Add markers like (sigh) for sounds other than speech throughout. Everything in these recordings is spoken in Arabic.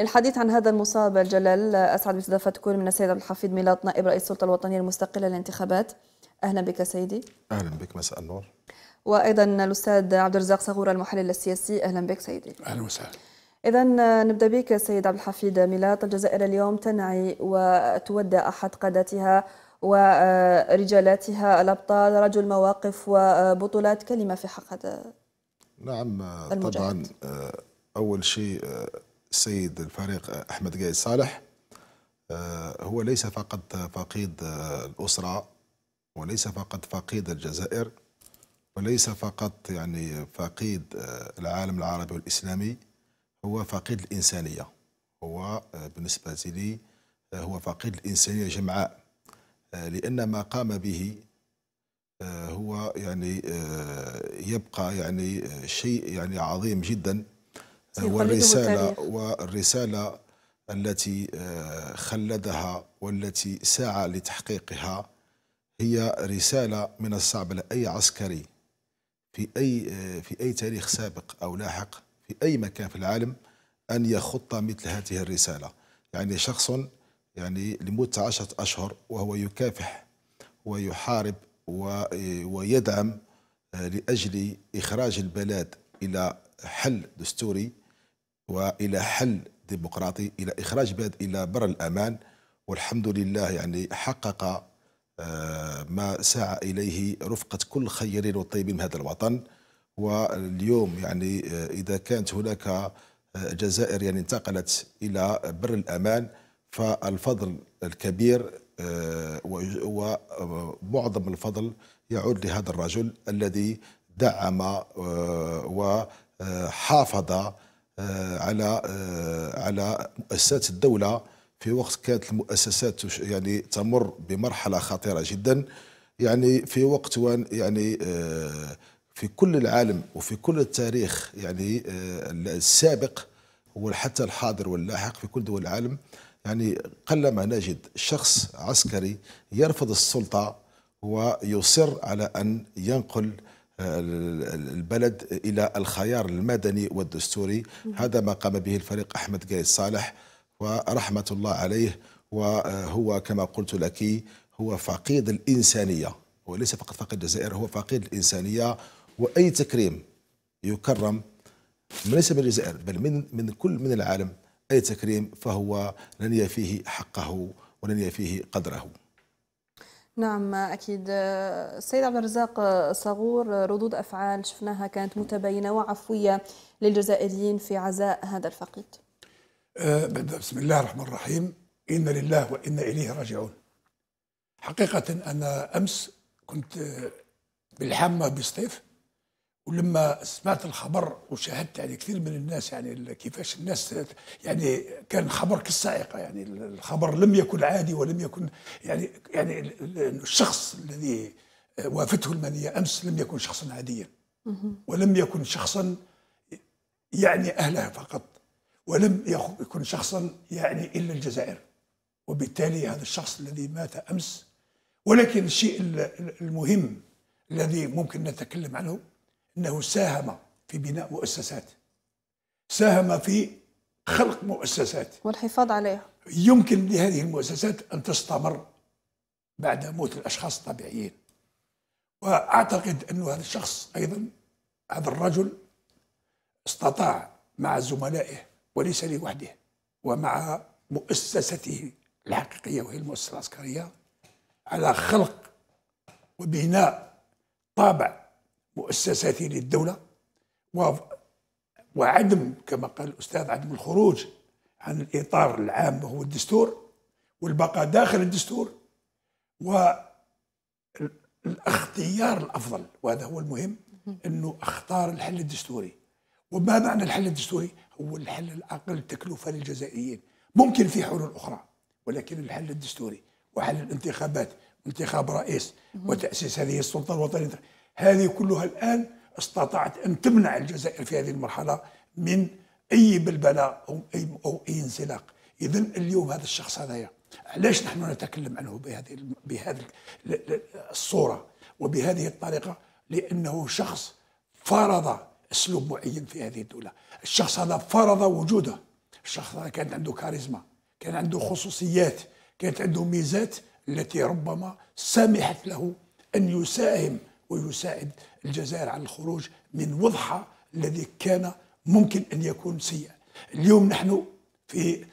للحديث عن هذا المصاب الجلال اسعد باستضافتكم من السيد عبد الحفيظ ميلاد نائب رئيس السلطه الوطنيه المستقله للانتخابات اهلا بك سيدي اهلا بك مساء النور وايضا الاستاذ عبد الرزاق صغور المحلل السياسي اهلا بك سيدي اهلا وسهلا إذا نبدأ بك سيد عبد الحفيظ ميلاد الجزائر اليوم تنعي وتودع أحد قادتها ورجالاتها الأبطال رجل مواقف وبطولات كلمة في حق هذا نعم المجهد. طبعا آه، أول شيء آه، السيد الفريق احمد قايد صالح آه، هو ليس فقط فقيد الاسره وليس فقط فقيد الجزائر وليس فقط يعني فقيد آه، العالم العربي والاسلامي هو فقيد الانسانيه هو آه، بالنسبه لي هو فقيد الانسانيه جمعاء لان ما قام به هو يعني يبقى يعني شيء يعني عظيم جدا والرسالة والرسالة التي آه، خلدها والتي سعى لتحقيقها هي رسالة من الصعب لأي عسكري في أي آه، في أي تاريخ سابق أو لاحق في أي مكان في العالم أن يخط مثل هذه الرسالة يعني شخص يعني لمدة عشرة أشهر وهو يكافح ويحارب آه، ويدعم لأجل إخراج البلاد إلى حل دستوري والى حل ديمقراطي الى اخراج بلاد الى بر الامان والحمد لله يعني حقق آه، ما سعى اليه رفقه كل خيرين وطيبين من هذا الوطن واليوم يعني آه، اذا كانت هناك آه، جزائر يعني انتقلت الى بر الامان فالفضل الكبير ومعظم الفضل يعود لهذا الرجل الذي دعم و حافظ آه، على آه، على مؤسسات الدوله في وقت كانت المؤسسات يعني تمر بمرحله خطيره جدا يعني في وقت وان يعني آه، في كل العالم وفي كل التاريخ يعني السابق وحتى الحاضر واللاحق في كل دول العالم يعني قلما نجد شخص عسكري يرفض السلطه ويصر على ان ينقل البلد إلى الخيار المدني والدستوري هذا ما قام به الفريق أحمد قيس صالح ورحمة الله عليه وهو كما قلت لك هو فقيد الإنسانية وليس فقط فقيد الجزائر هو فقيد الإنسانية وأي تكريم يكرم ليس من الجزائر بل من من كل من العالم أي تكريم فهو لن يفيه حقه ولن يفيه قدره نعم اكيد السيد عبد الرزاق صغور ردود افعال شفناها كانت متباينه وعفويه للجزائريين في عزاء هذا الفقيد آه، بسم الله الرحمن الرحيم إنا لله وإنا إليه راجعون حقيقة أنا أمس كنت بالحمه بسطيف ولما سمعت الخبر وشاهدت يعني كثير من الناس يعني كيفاش الناس يعني كان خبر كالصاعقه يعني الخبر لم يكن عادي ولم يكن يعني يعني الشخص الذي وافته المنيه امس لم يكن شخصا عاديا ولم يكن شخصا يعني اهلها فقط ولم يكن شخصا يعني الا الجزائر وبالتالي هذا الشخص الذي مات امس ولكن الشيء المهم الذي ممكن نتكلم عنه أنه ساهم في بناء مؤسسات ساهم في خلق مؤسسات والحفاظ عليها يمكن لهذه المؤسسات أن تستمر بعد موت الأشخاص الطبيعيين وأعتقد انه هذا الشخص أيضا هذا الرجل استطاع مع زملائه وليس لوحده ومع مؤسسته الحقيقية وهي المؤسسة العسكرية على خلق وبناء طابع مؤسساتي للدولة وعدم كما قال الأستاذ عدم الخروج عن الإطار العام هو الدستور والبقاء داخل الدستور والاختيار الأفضل وهذا هو المهم أنه اختار الحل الدستوري وما معنى الحل الدستوري هو الحل الأقل تكلفة للجزائريين ممكن في حلول أخرى ولكن الحل الدستوري وحل الانتخابات انتخاب رئيس وتأسيس هذه السلطة الوطنية هذه كلها الآن استطاعت أن تمنع الجزائر في هذه المرحلة من أي بلبلة أو أي, أو أي انزلاق إذا اليوم هذا الشخص هذايا علاش نحن نتكلم عنه بهذه بهذه الصورة وبهذه الطريقة لأنه شخص فرض أسلوب معين في هذه الدولة الشخص هذا فرض وجوده الشخص هذا كان عنده كاريزما كان عنده خصوصيات كانت عنده ميزات التي ربما سمحت له أن يساهم ويساعد الجزائر على الخروج من وضحة الذي كان ممكن أن يكون سيئا اليوم نحن في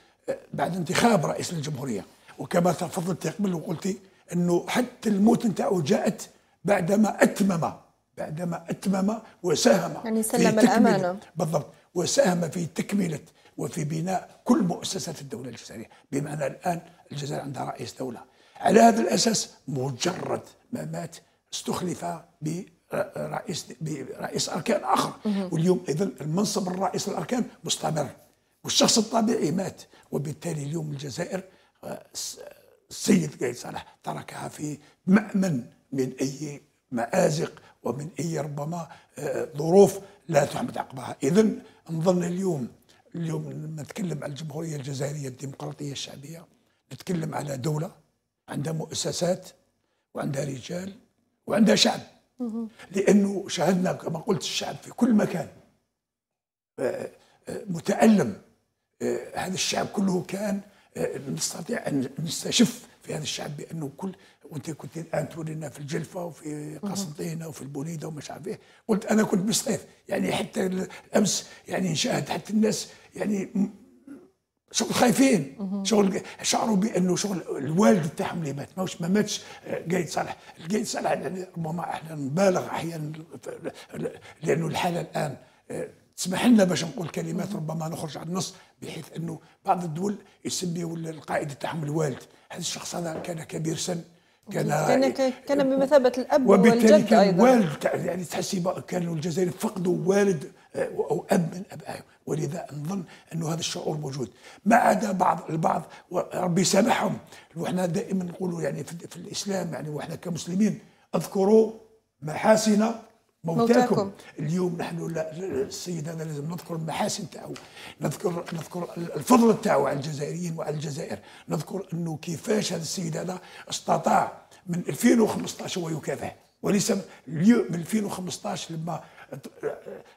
بعد انتخاب رئيس الجمهورية وكما تفضلت قبل وقلتي أنه حتى الموت نتاعو جاءت بعدما أتمم بعدما أتمم وساهم يعني سلم في الأمانة بالضبط وساهم في تكملة وفي بناء كل مؤسسات الدولة الجزائرية بمعنى الآن الجزائر عندها رئيس دولة على هذا الأساس مجرد ما مات استخلف برئيس برئيس اركان اخر واليوم اذا المنصب الرئيس الاركان مستمر والشخص الطبيعي مات وبالتالي اليوم الجزائر السيد آه، قايد صالح تركها في مأمن من اي مآزق ومن اي ربما آه، ظروف لا تحمد عقبها اذا نظن اليوم اليوم لما نتكلم على الجمهوريه الجزائريه الديمقراطيه الشعبيه نتكلم على دوله عندها مؤسسات وعندها رجال وعندها شعب لانه شاهدنا كما قلت الشعب في كل مكان متالم آه، هذا الشعب كله كان آه، نستطيع ان نستشف في هذا الشعب بانه كل وانت كنت الان تورينا في الجلفه وفي قسنطينه وفي البنيده ومش عارف ايه قلت انا كنت بالصيف يعني حتى الامس يعني نشاهد حتى الناس يعني شغل خايفين شغل شعروا بانه شغل الوالد تاعهم اللي مات ماهوش ما ماتش قايد آه، صالح القايد صالح يعني ربما احنا نبالغ احيانا لانه الحاله الان آه، تسمح لنا باش نقول كلمات ربما نخرج عن النص بحيث انه بعض الدول يسميوا القائد تاعهم الوالد هذا الشخص هذا كان كبير سن كان كان يعني كان بمثابه الاب والجد ايضا وبالتالي كان والد يعني تحسي كانوا الجزائر فقدوا والد وأؤمن أبقى ولذا نظن أنه هذا الشعور موجود ما عدا بعض البعض ربي يسامحهم وإحنا دائما نقولوا يعني في الإسلام يعني وإحنا كمسلمين اذكروا محاسن موتاكم. موتاكم اليوم نحن لا السيد هذا لازم نذكر المحاسن تاعو نذكر نذكر الفضل تاعو على الجزائريين وعلى الجزائر نذكر انه كيفاش هذا السيد هذا استطاع من 2015 هو يكافح وليس من 2015 لما آه،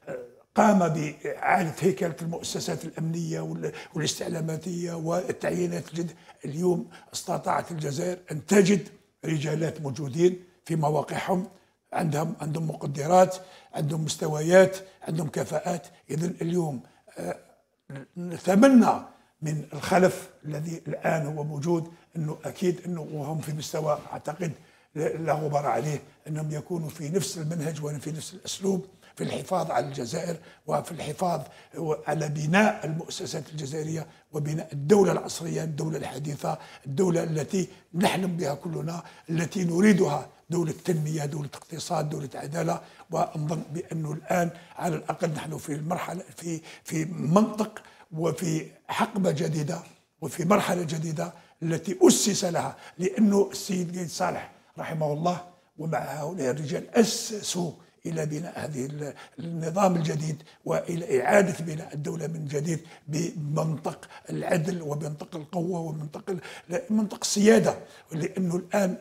آه، قام بإعادة هيكلة المؤسسات الأمنية والاستعلاماتية والتعيينات الجد اليوم استطاعت الجزائر أن تجد رجالات موجودين في مواقعهم عندهم عندهم مقدرات عندهم مستويات عندهم كفاءات إذا اليوم آه، نتمنى من الخلف الذي الآن هو موجود أنه أكيد أنه وهم في مستوى أعتقد لا غبار عليه أنهم يكونوا في نفس المنهج وفي نفس الأسلوب في الحفاظ على الجزائر وفي الحفاظ على بناء المؤسسات الجزائرية وبناء الدولة العصرية الدولة الحديثة الدولة التي نحلم بها كلنا التي نريدها دولة تنمية دولة اقتصاد دولة عدالة وأنظن بأنه الآن على الأقل نحن في المرحلة في في منطق وفي حقبة جديدة وفي مرحلة جديدة التي أسس لها لأنه السيد قيد صالح رحمه الله ومع هؤلاء الرجال أسسوا الى بناء هذه النظام الجديد والى اعاده بناء الدوله من جديد بمنطق العدل وبمنطق القوه ومنطق منطق السياده لانه الان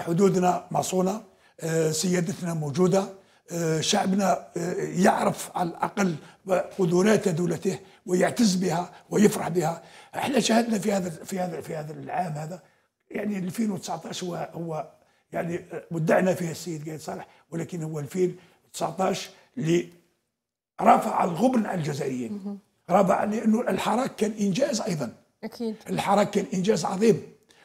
حدودنا معصونه آه، سيادتنا موجوده آه، شعبنا آه، يعرف على الاقل قدرات دولته ويعتز بها ويفرح بها احنا شاهدنا في هذا في هذا في هذا العام هذا يعني 2019 هو هو يعني ودعنا فيها السيد قايد صالح ولكن هو 2019 اللي رفع الغبن على الجزائريين رفع لانه الحراك كان انجاز ايضا اكيد الحراك كان انجاز عظيم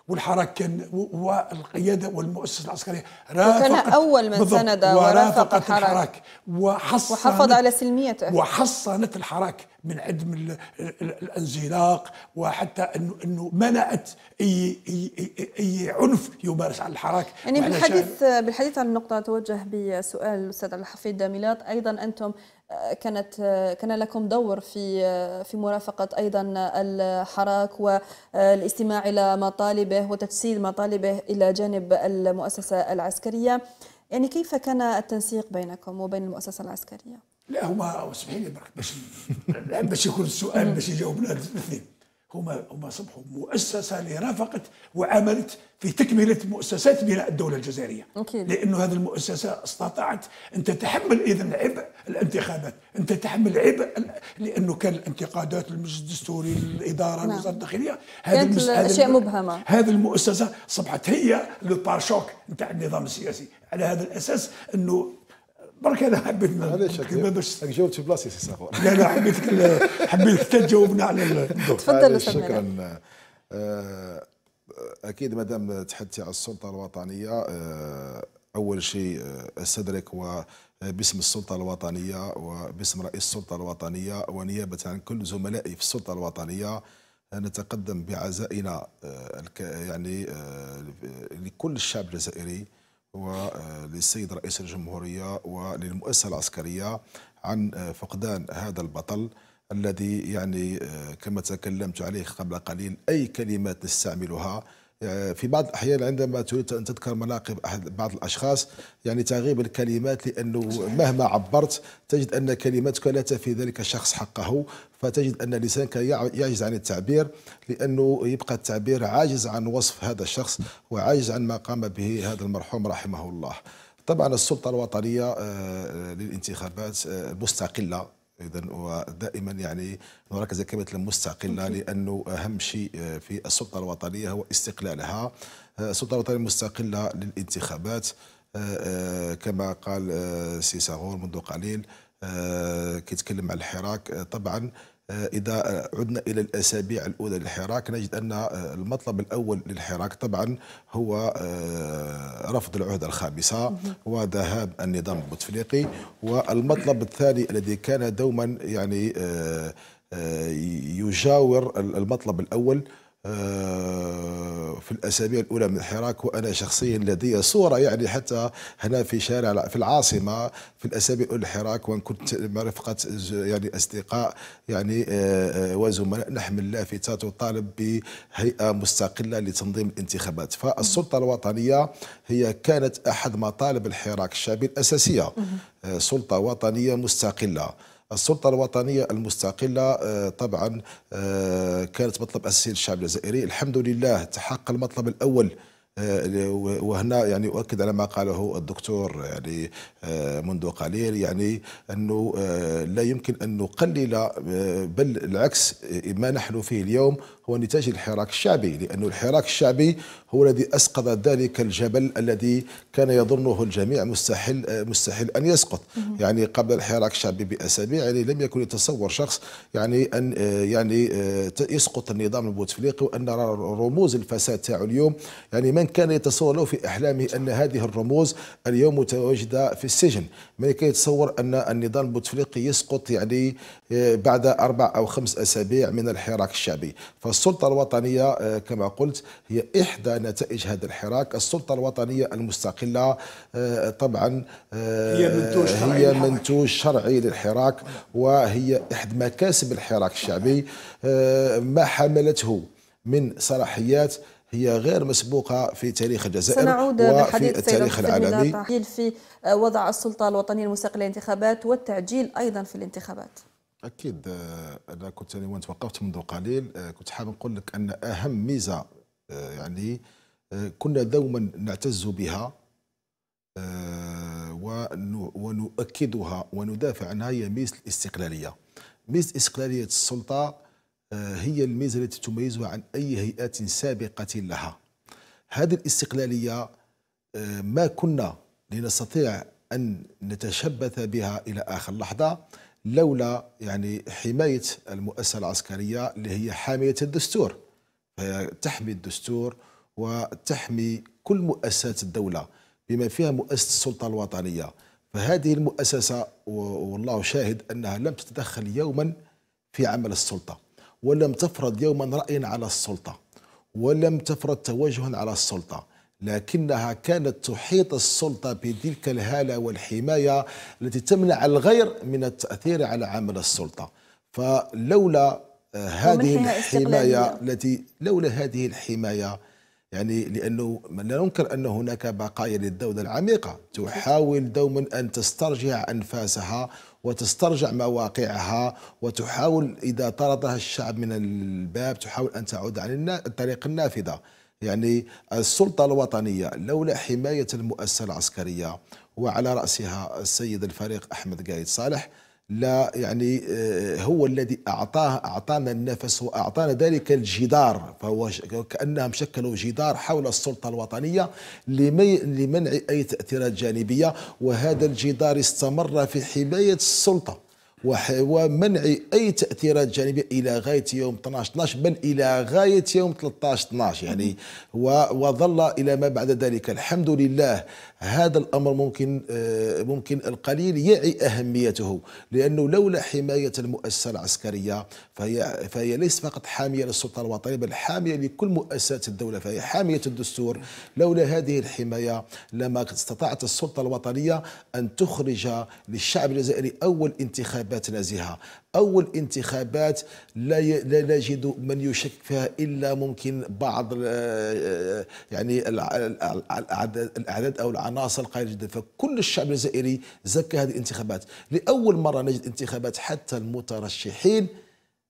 والحراك كان والقياده والمؤسسه العسكريه رافقت وكان اول من سند ورافق الحراك, الحراك وحصنت وحافظ على سلميته وحصنت الحراك من عدم الانزلاق وحتى انه انه منعت اي اي, أي, عنف يمارس على الحراك يعني بالحديث بالحديث عن النقطه توجه بسؤال الاستاذ الحفيد ميلاد ايضا انتم كانت كان لكم دور في في مرافقة أيضا الحراك والاستماع إلى مطالبه وتجسيد مطالبه إلى جانب المؤسسة العسكرية يعني كيف كان التنسيق بينكم وبين المؤسسة العسكرية؟ لا هما اسمحي لي برك باش باش يكون السؤال باش يجاوبنا الاثنين هما هما صبحوا مؤسسه اللي رافقت وعملت في تكمله مؤسسات بناء الدوله الجزائريه أكيد. لانه هذه المؤسسه استطاعت ان تتحمل اذا عبء الانتخابات انت تحمل عبء لانه كان الانتقادات المجلس الدستوري الاداره نعم. الوزاره الداخليه هذه كانت اشياء مبهمه هذه المؤسسه اصبحت هي لو نتاع النظام السياسي على هذا الاساس انه برك انا حبيت معليش باش جاوبت في بلاصتي سي صفور لا لا حبيت حبيت حتى تجاوبنا على تفضل شكرا آه، اكيد مادام تحدثي على السلطه الوطنيه آه، اول شيء آه، استدرك و باسم السلطة الوطنية وباسم رئيس السلطة الوطنية ونيابة عن كل زملائي في السلطة الوطنية نتقدم بعزائنا آه، يعني آه، لكل الشعب الجزائري وللسيد آه، رئيس الجمهورية وللمؤسسة العسكرية عن فقدان هذا البطل الذي يعني كما تكلمت عليه قبل قليل أي كلمات نستعملها آه، في بعض الأحيان عندما تريد أن تذكر مناقب أحد بعض الأشخاص يعني تغيب الكلمات لأنه مهما عبرت تجد أن كلماتك لا تفي ذلك الشخص حقه فتجد أن لسانك يعجز عن التعبير لأنه يبقى التعبير عاجز عن وصف هذا الشخص وعاجز عن ما قام به هذا المرحوم رحمه الله طبعا السلطة الوطنية آه، للانتخابات آه، مستقلة اذا ودائما يعني نركز كلمه مستقله لانه اهم شيء آه، في السلطه الوطنيه هو استقلالها آه، السلطه الوطنيه المستقله للانتخابات آه، كما قال سي ساغور منذ قليل كيتكلم على الحراك طبعا آه، إذا آه، عدنا إلى الأسابيع الأولى للحراك نجد أن آه، المطلب الأول للحراك طبعا هو رفض العهدة الخامسة وذهاب النظام البوتفليقي والمطلب الثاني الذي كان دوما يعني يجاور المطلب الأول آه، في الاسابيع الاولى من الحراك وانا شخصيا لدي صوره يعني حتى هنا في شارع في العاصمه في الاسابيع الاولى الحراك وان كنت مرفقه يعني اصدقاء يعني آه، آه، وزملاء نحمل لافته وطالب بهيئه مستقله لتنظيم الانتخابات فالسلطه الوطنيه هي كانت احد مطالب الحراك الشعبي الاساسيه سلطه وطنيه مستقله السلطة الوطنية المستقلة آه، طبعا آه، كانت مطلب أساسي للشعب الجزائري الحمد لله تحقق المطلب الأول آه، وهنا يعني اؤكد على ما قاله الدكتور يعني منذ قليل يعني انه لا يمكن ان نقلل بل العكس ما نحن فيه اليوم هو نتاج الحراك الشعبي لأن الحراك الشعبي هو الذي أسقط ذلك الجبل الذي كان يظنه الجميع مستحيل مستحيل أن يسقط يعني قبل الحراك الشعبي بأسابيع يعني لم يكن يتصور شخص يعني أن يعني آه، يسقط النظام البوتفليقي وأن نرى رموز الفساد تاعو اليوم يعني من كان يتصور له في أحلامه أن هذه الرموز اليوم متواجدة في السجن من كان يتصور أن النظام البوتفليقي يسقط يعني آه، بعد أربع أو خمس أسابيع من الحراك الشعبي السلطة الوطنية آه، كما قلت هي إحدى نتائج هذا الحراك السلطة الوطنية المستقلة آه، طبعا آه، هي منتوج شرعي, هي منتوج شرعي للحراك وهي إحدى مكاسب الحراك الشعبي ما حملته من صلاحيات هي غير مسبوقة في تاريخ الجزائر سنعود وفي التاريخ العالمي في وضع السلطة الوطنية المستقلة للانتخابات والتعجيل أيضا في الانتخابات اكيد آه، انا كنت وانت توقفت منذ قليل آه، كنت حاب نقول لك ان اهم ميزه آه، يعني كنا دوما نعتز بها ونؤكدها وندافع عنها هي ميزه الاستقلاليه ميزه استقلاليه السلطه هي الميزه التي تميزها عن اي هيئات سابقه لها هذه الاستقلاليه ما كنا لنستطيع ان نتشبث بها الى اخر لحظه لولا يعني حماية المؤسسة العسكرية اللي هي حامية الدستور فهي تحمي الدستور وتحمي كل مؤسسات الدولة بما فيها مؤسسة السلطة الوطنية فهذه المؤسسة والله شاهد أنها لم تتدخل يوما في عمل السلطة ولم تفرض يوما رأيا على السلطة ولم تفرض توجها على السلطة لكنها كانت تحيط السلطة بتلك الهالة والحماية التي تمنع الغير من التأثير على عمل السلطة فلولا آه، هذه الحماية التي لولا هذه الحماية يعني لأنه لا ننكر أن هناك بقايا للدولة العميقة تحاول دوما أن تسترجع أنفاسها وتسترجع مواقعها وتحاول إذا طردها الشعب من الباب تحاول أن تعود عن الطريق النافذة يعني السلطة الوطنية لولا حماية المؤسسة العسكرية وعلى رأسها السيد الفريق أحمد قايد صالح لا يعني آه، هو الذي أعطاه أعطانا النفس وأعطانا ذلك الجدار فهو كأنهم شكلوا جدار حول السلطة الوطنية لمنع أي تأثيرات جانبية وهذا الجدار استمر في حماية السلطة ومنع أي تأثيرات جانبية إلى غاية يوم 12 12 بل إلى غاية يوم 13 12 يعني وظل إلى ما بعد ذلك الحمد لله هذا الامر ممكن آه، ممكن القليل يعي اهميته لانه لولا حمايه المؤسسه العسكريه فهي فهي ليس فقط حاميه للسلطه الوطنيه بل حاميه لكل مؤسسات الدوله فهي حاميه الدستور لولا هذه الحمايه لما استطاعت السلطه الوطنيه ان تخرج للشعب الجزائري اول انتخابات نزيهه أول انتخابات لا لا نجد من يشك فيها إلا ممكن بعض آه، يعني الأعداد أو العناصر القليلة جدا فكل الشعب الجزائري زكى هذه الانتخابات لأول مرة نجد انتخابات حتى المترشحين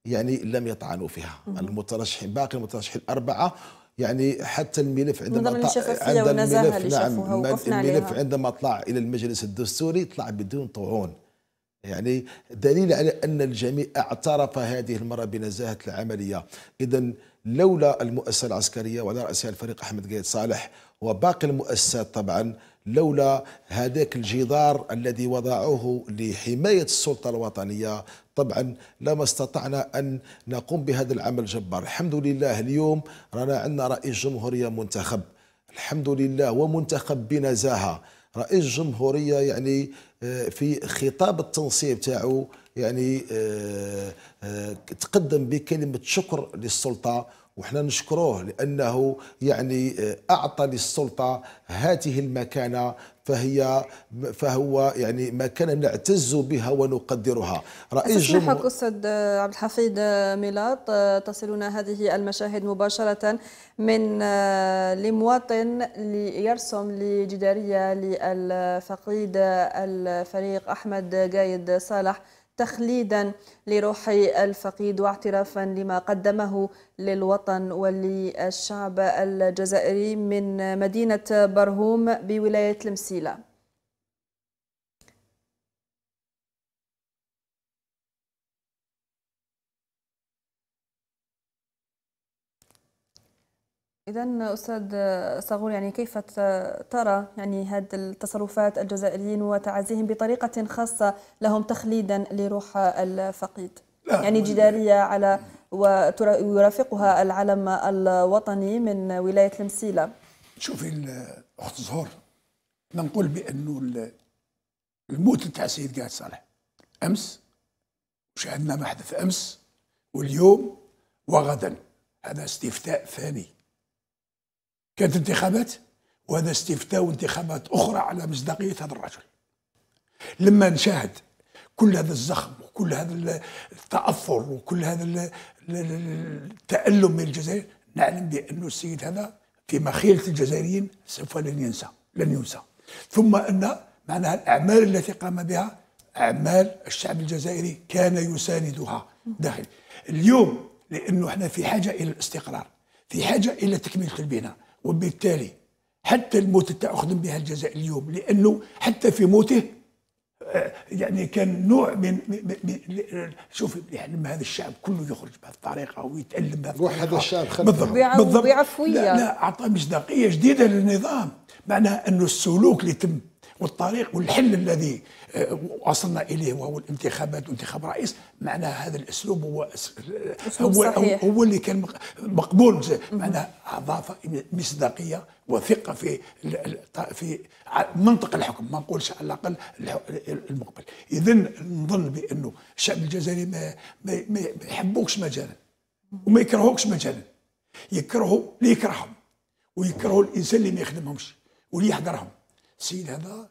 يعني لم يطعنوا فيها المترشحين باقي المترشحين الأربعة يعني حتى الملف عندما عند الملف نعم الملف عندما طلع الى المجلس الدستوري طلع بدون طعون يعني دليل على أن الجميع اعترف هذه المرة بنزاهة العملية إذا لولا المؤسسة العسكرية وعلى رأسها الفريق أحمد قايد صالح وباقي المؤسسات طبعا لولا هذاك الجدار الذي وضعوه لحماية السلطة الوطنية طبعا لما استطعنا أن نقوم بهذا العمل الجبار الحمد لله اليوم رانا عندنا رئيس جمهورية منتخب الحمد لله ومنتخب بنزاهة رئيس جمهورية يعني آه، في خطاب التنصيب بتاعو يعني آه، آه، تقدم بكلمه شكر للسلطه وحنا نشكروه لانه يعني آه، اعطى للسلطه هذه المكانه فهي فهو يعني مكانه نعتز بها ونقدرها رئيس جمهور استاذ آه، عبد الحفيظ آه، ميلاط تصلنا هذه المشاهد مباشره من لمواطن ليرسم لجداريه للفقيد الفريق احمد قايد صالح تخليدا لروح الفقيد واعترافا لما قدمه للوطن وللشعب الجزائري من مدينة برهوم بولاية المسيلة إذا أستاذ صغور يعني كيف ترى يعني هذه التصرفات الجزائريين وتعازيهم بطريقة خاصة لهم تخليدا لروح الفقيد يعني جدارية على ويرافقها العلم الوطني من ولاية المسيلة شوفي الاخت زهور نقول بأنه الموت تاع السيد قاعد صالح أمس شاهدنا ما حدث أمس واليوم وغدا هذا استفتاء ثاني كانت انتخابات وهذا استفتاء انتخابات أخرى على مصداقية هذا الرجل لما نشاهد كل هذا الزخم وكل هذا التأثر وكل هذا التألم من الجزائر نعلم بأن السيد هذا في مخيلة الجزائريين سوف لن ينسى لن ينسى ثم أن معناها الأعمال التي قام بها أعمال الشعب الجزائري كان يساندها داخل اليوم لأنه احنا في حاجة إلى الاستقرار في حاجة إلى تكمله البناء وبالتالي حتى الموت تأخذ بها الجزاء اليوم لأنه حتى في موته آه، يعني كان نوع من, من, من شوف يعني هذا الشعب كله يخرج بهذه الطريقه ويتالم بهذه الطريقه هذا الشعب بالضبط نعم. بالضبط بعفويه لا, لا اعطى مصداقيه جديده للنظام معناها انه السلوك اللي تم والطريق والحل الذي آه، وصلنا اليه وهو الانتخابات وانتخاب رئيس معناها هذا الاسلوب هو هو, صحيح. هو اللي كان مقبول معناها اضاف مصداقيه وثقه في في منطق الحكم ما نقولش على الاقل المقبل اذا نظن بانه الشعب الجزائري ما ما يحبوكش مجالا وما يكرهوكش مجالا يكرهوا اللي يكرههم ويكرهوا الانسان اللي ما يخدمهمش واللي يحضرهم السيد هذا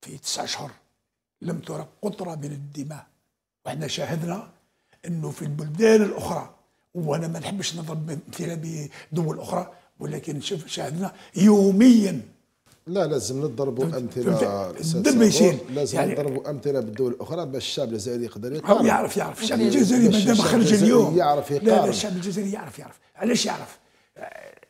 في تسع اشهر لم ترق قطرة من الدماء واحنا شاهدنا انه في البلدان الاخرى وانا ما نحبش نضرب امثله بدول اخرى ولكن شوف شاهدنا يوميا لا لازم نضربوا امثله الدم يشيل لازم يعني نضربوا امثله بالدول الاخرى باش الشعب الجزائري يقدر يقارن يعرف يعرف الشعب الجزائري ما خرج اليوم يعرف يقارن لا, لا الشعب الجزائري يعرف يعرف علاش يعرف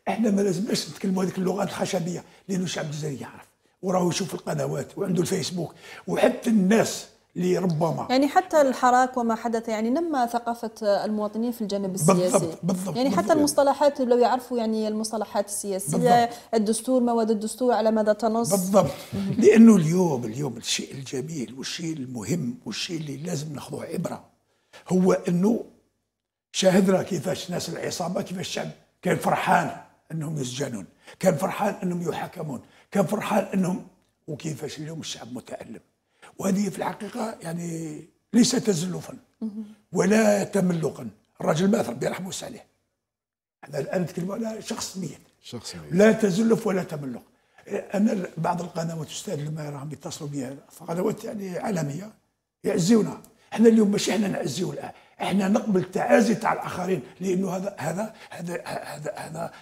احنا ما لازمناش نتكلموا هذيك اللغات الخشبيه لانه الشعب الجزائري يعرف وراه يشوف القنوات وعنده الفيسبوك وحتى الناس اللي ربما يعني حتى الحراك وما حدث يعني نما ثقافة المواطنين في الجانب السياسي بالضبط بالضبط يعني حتى بالضبط المصطلحات لو يعرفوا يعني المصطلحات السياسية بالضبط الدستور مواد الدستور على ماذا تنص بالضبط لأنه اليوم اليوم الشيء الجميل والشيء المهم والشيء اللي لازم ناخذه عبرة هو أنه شاهدنا كيفاش ناس العصابة كيفاش الشعب كان فرحان أنهم يسجنون كان فرحان أنهم يحاكمون كان فرحان انهم وكيفاش اليوم الشعب متالم وهذه في الحقيقه يعني ليس تزلفا ولا تملقا الراجل مات ربي يرحمه عليه هذا الان نتكلم على شخص ميت شخص ميت لا تزلف ولا تملق انا بعض القنوات استاذ لما راهم يتصلوا بي قنوات يعني عالميه يعزيونا احنا اليوم مش احنا نعزيو الان احنا نقبل التعازي تاع الاخرين لانه هذا هذا هذا هذا, هذا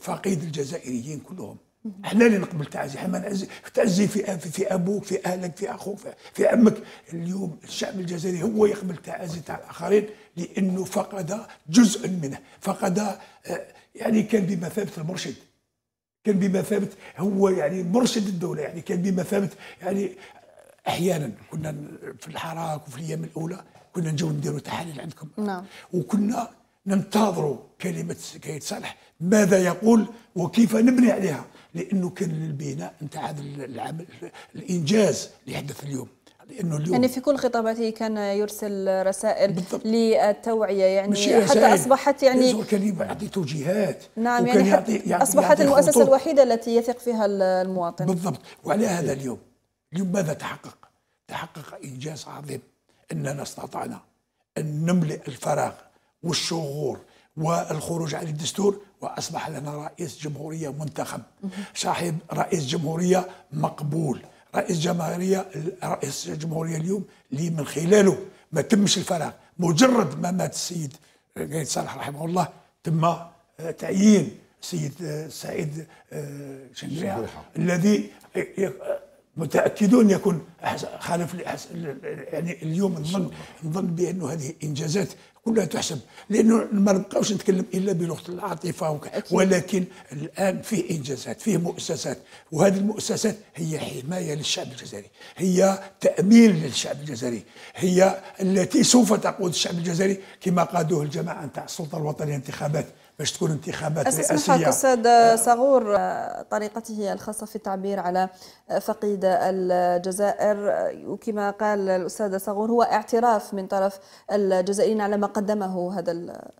فقيد الجزائريين كلهم احنا اللي نقبل تعزي نعزي تعزي في في ابوك في اهلك في اخوك في, في عمك اليوم الشعب الجزائري هو يقبل تعزي تاع الاخرين لانه فقد جزء منه فقد آه، يعني كان بمثابه المرشد كان بمثابه هو يعني مرشد الدوله يعني كان بمثابه يعني احيانا كنا في الحراك وفي الايام الاولى كنا نجيو نديروا تحاليل عندكم نعم وكنا ننتظروا كلمه سيد صالح ماذا يقول وكيف نبني عليها لانه كان البناء نتاع هذا العمل الانجاز اللي حدث اليوم لانه اليوم يعني في كل خطاباته كان يرسل رسائل بالضبط. للتوعيه يعني حتى اصبحت يعني كان يعطي توجيهات نعم يعني, يعطي يعني اصبحت المؤسسه الوحيده التي يثق فيها المواطن بالضبط وعلى هذا اليوم اليوم ماذا تحقق؟ تحقق انجاز عظيم اننا استطعنا ان نملئ الفراغ والشغور والخروج عن الدستور واصبح لنا رئيس جمهوريه منتخب صاحب رئيس جمهوريه مقبول رئيس جمهوريه رئيس جمهوريه اليوم اللي من خلاله ما تمش الفراغ مجرد ما مات السيد قايد صالح رحمه الله تم آه، تعيين سيد آه، سعيد آه، شنجاع الذي متاكدون يكون خالف يعني اليوم نظن نظن بانه هذه انجازات كلها تحسب لانه ما نبقاوش نتكلم الا بلغه العاطفه ولكن الان فيه انجازات فيه مؤسسات وهذه المؤسسات هي حمايه للشعب الجزائري هي تامين للشعب الجزائري هي التي سوف تقود الشعب الجزائري كما قادوه الجماعه نتاع السلطه الوطنيه انتخابات باش تكون انتخابات رئاسيه اسمح استاذ صغور طريقته الخاصه في التعبير على فقيد الجزائر وكما قال الاستاذ صغور هو اعتراف من طرف الجزائريين على ما قدمه هذا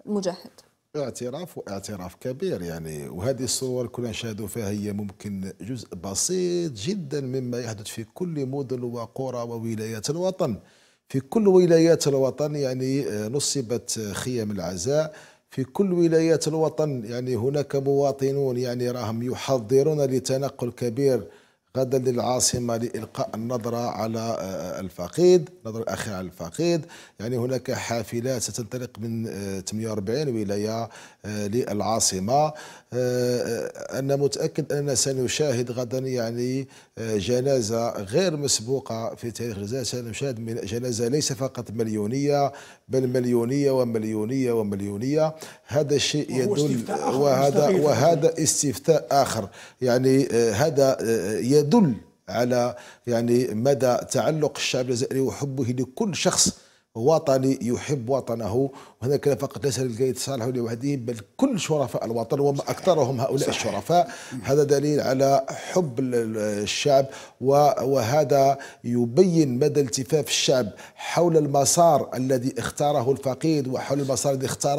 المجاهد اعتراف واعتراف كبير يعني وهذه الصور كنا نشاهدوا فيها هي ممكن جزء بسيط جدا مما يحدث في كل مدن وقرى وولايات الوطن في كل ولايات الوطن يعني آه، نصبت خيام العزاء في كل ولايات الوطن يعني هناك مواطنون يعني راهم يحضرون لتنقل كبير غدا للعاصمة لإلقاء النظرة على آه، الفقيد نظر الأخيرة على الفقيد يعني هناك حافلات ستنطلق من 48 آه، ولاية للعاصمة آه، آه، أنا متأكد أننا سنشاهد غدا يعني آه، جنازة غير مسبوقة في تاريخ الجزائر سنشاهد جنازة ليس فقط مليونية بل مليونية ومليونية ومليونية هذا الشيء يدل وهذا وهذا استفتاء آخر يعني هذا يدل على يعني مدى تعلق الشعب الجزائري وحبه لكل شخص وطني يحب وطنه وهذا كان فقط ليس للقائد صالح لوحده بل كل شرفاء الوطن وما أكثرهم هؤلاء صحيح. الشرفاء هذا دليل على حب الشعب وهذا يبين مدى التفاف الشعب حول المسار الذي اختاره الفقيد وحول المسار الذي اختاره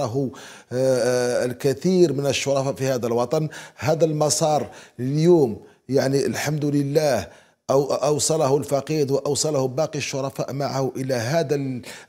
آه، آه، الكثير من الشرفاء في هذا الوطن هذا المسار اليوم يعني الحمد لله أو أوصله الفقيد وأوصله باقي الشرفاء معه إلى هذا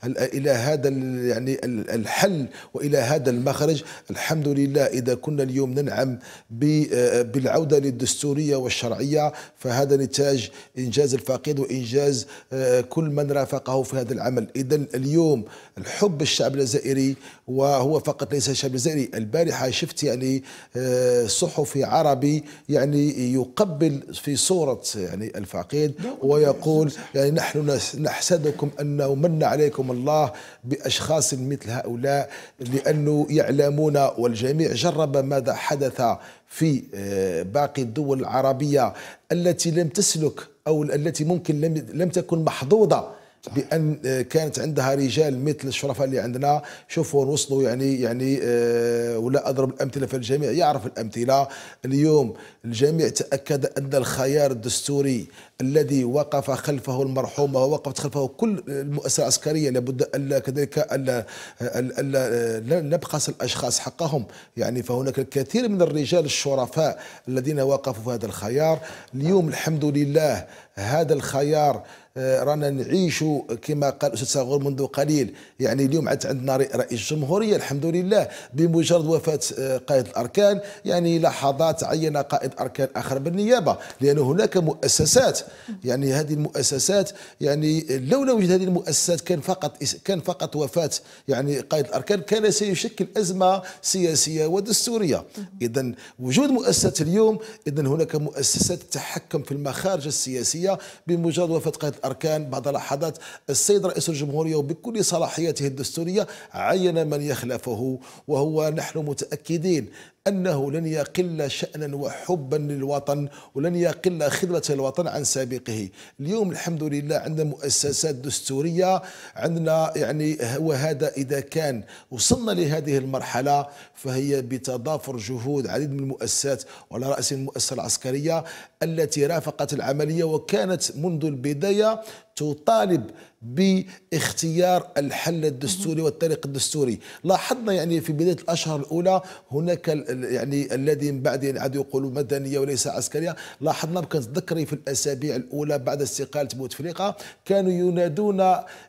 إلى هذا يعني الحل وإلى هذا المخرج الحمد لله إذا كنا اليوم ننعم بالعودة للدستورية والشرعية فهذا نتاج إنجاز الفقيد وإنجاز آه، كل من رافقه في هذا العمل إذا اليوم الحب الشعب الجزائري وهو فقط ليس شاب جزائري البارحة شفت يعني آه، صحفي عربي يعني يقبل في صورة يعني الفقيد ويقول يعني نحن نحسدكم أنه من عليكم الله بأشخاص مثل هؤلاء لأنه يعلمون والجميع جرب ماذا حدث في آه، باقي الدول العربية التي لم تسلك أو التي ممكن لم, لم تكن محظوظة بان آه، كانت عندها رجال مثل الشرفاء اللي عندنا شوفوا وصلوا يعني يعني آه، ولا اضرب الامثله فالجميع يعرف الامثله اليوم الجميع تاكد ان الخيار الدستوري الذي وقف خلفه المرحوم ووقفت خلفه كل المؤسسة العسكرية لابد ألا كذلك ألا, ألا نبخس الأشخاص حقهم يعني فهناك الكثير من الرجال الشرفاء الذين وقفوا في هذا الخيار اليوم الحمد لله هذا الخيار آه، رانا نعيش كما قال الاستاذ صغور منذ قليل يعني اليوم عاد عندنا رئيس جمهوريه الحمد لله بمجرد وفاه آه، قائد الاركان يعني لحظات عين قائد اركان اخر بالنيابه لان هناك مؤسسات يعني هذه المؤسسات يعني لولا وجود هذه المؤسسات كان فقط كان فقط وفاه يعني قائد الاركان كان سيشكل ازمه سياسيه ودستوريه اذا وجود مؤسسات اليوم اذا هناك مؤسسات تحكم في المخارج السياسيه بمجرد وفاه قائد الاركان بعد لحظات السيد رئيس الجمهوريه وبكل صلاحياته الدستوريه عين من يخلفه وهو نحن متاكدين أنه لن يقل شأنا وحبا للوطن ولن يقل خدمة الوطن عن سابقه اليوم الحمد لله عندنا مؤسسات دستورية عندنا يعني وهذا إذا كان وصلنا لهذه المرحلة فهي بتضافر جهود عديد من المؤسسات وعلى رأس المؤسسة العسكرية التي رافقت العملية وكانت منذ البداية تطالب باختيار الحل الدستوري والطريق الدستوري لاحظنا يعني في بدايه الاشهر الاولى هناك يعني الذي من بعد يعني عاد يقولوا مدنيه وليس عسكريه لاحظنا كنت ذكري في الاسابيع الاولى بعد استقاله بوتفليقه كانوا ينادون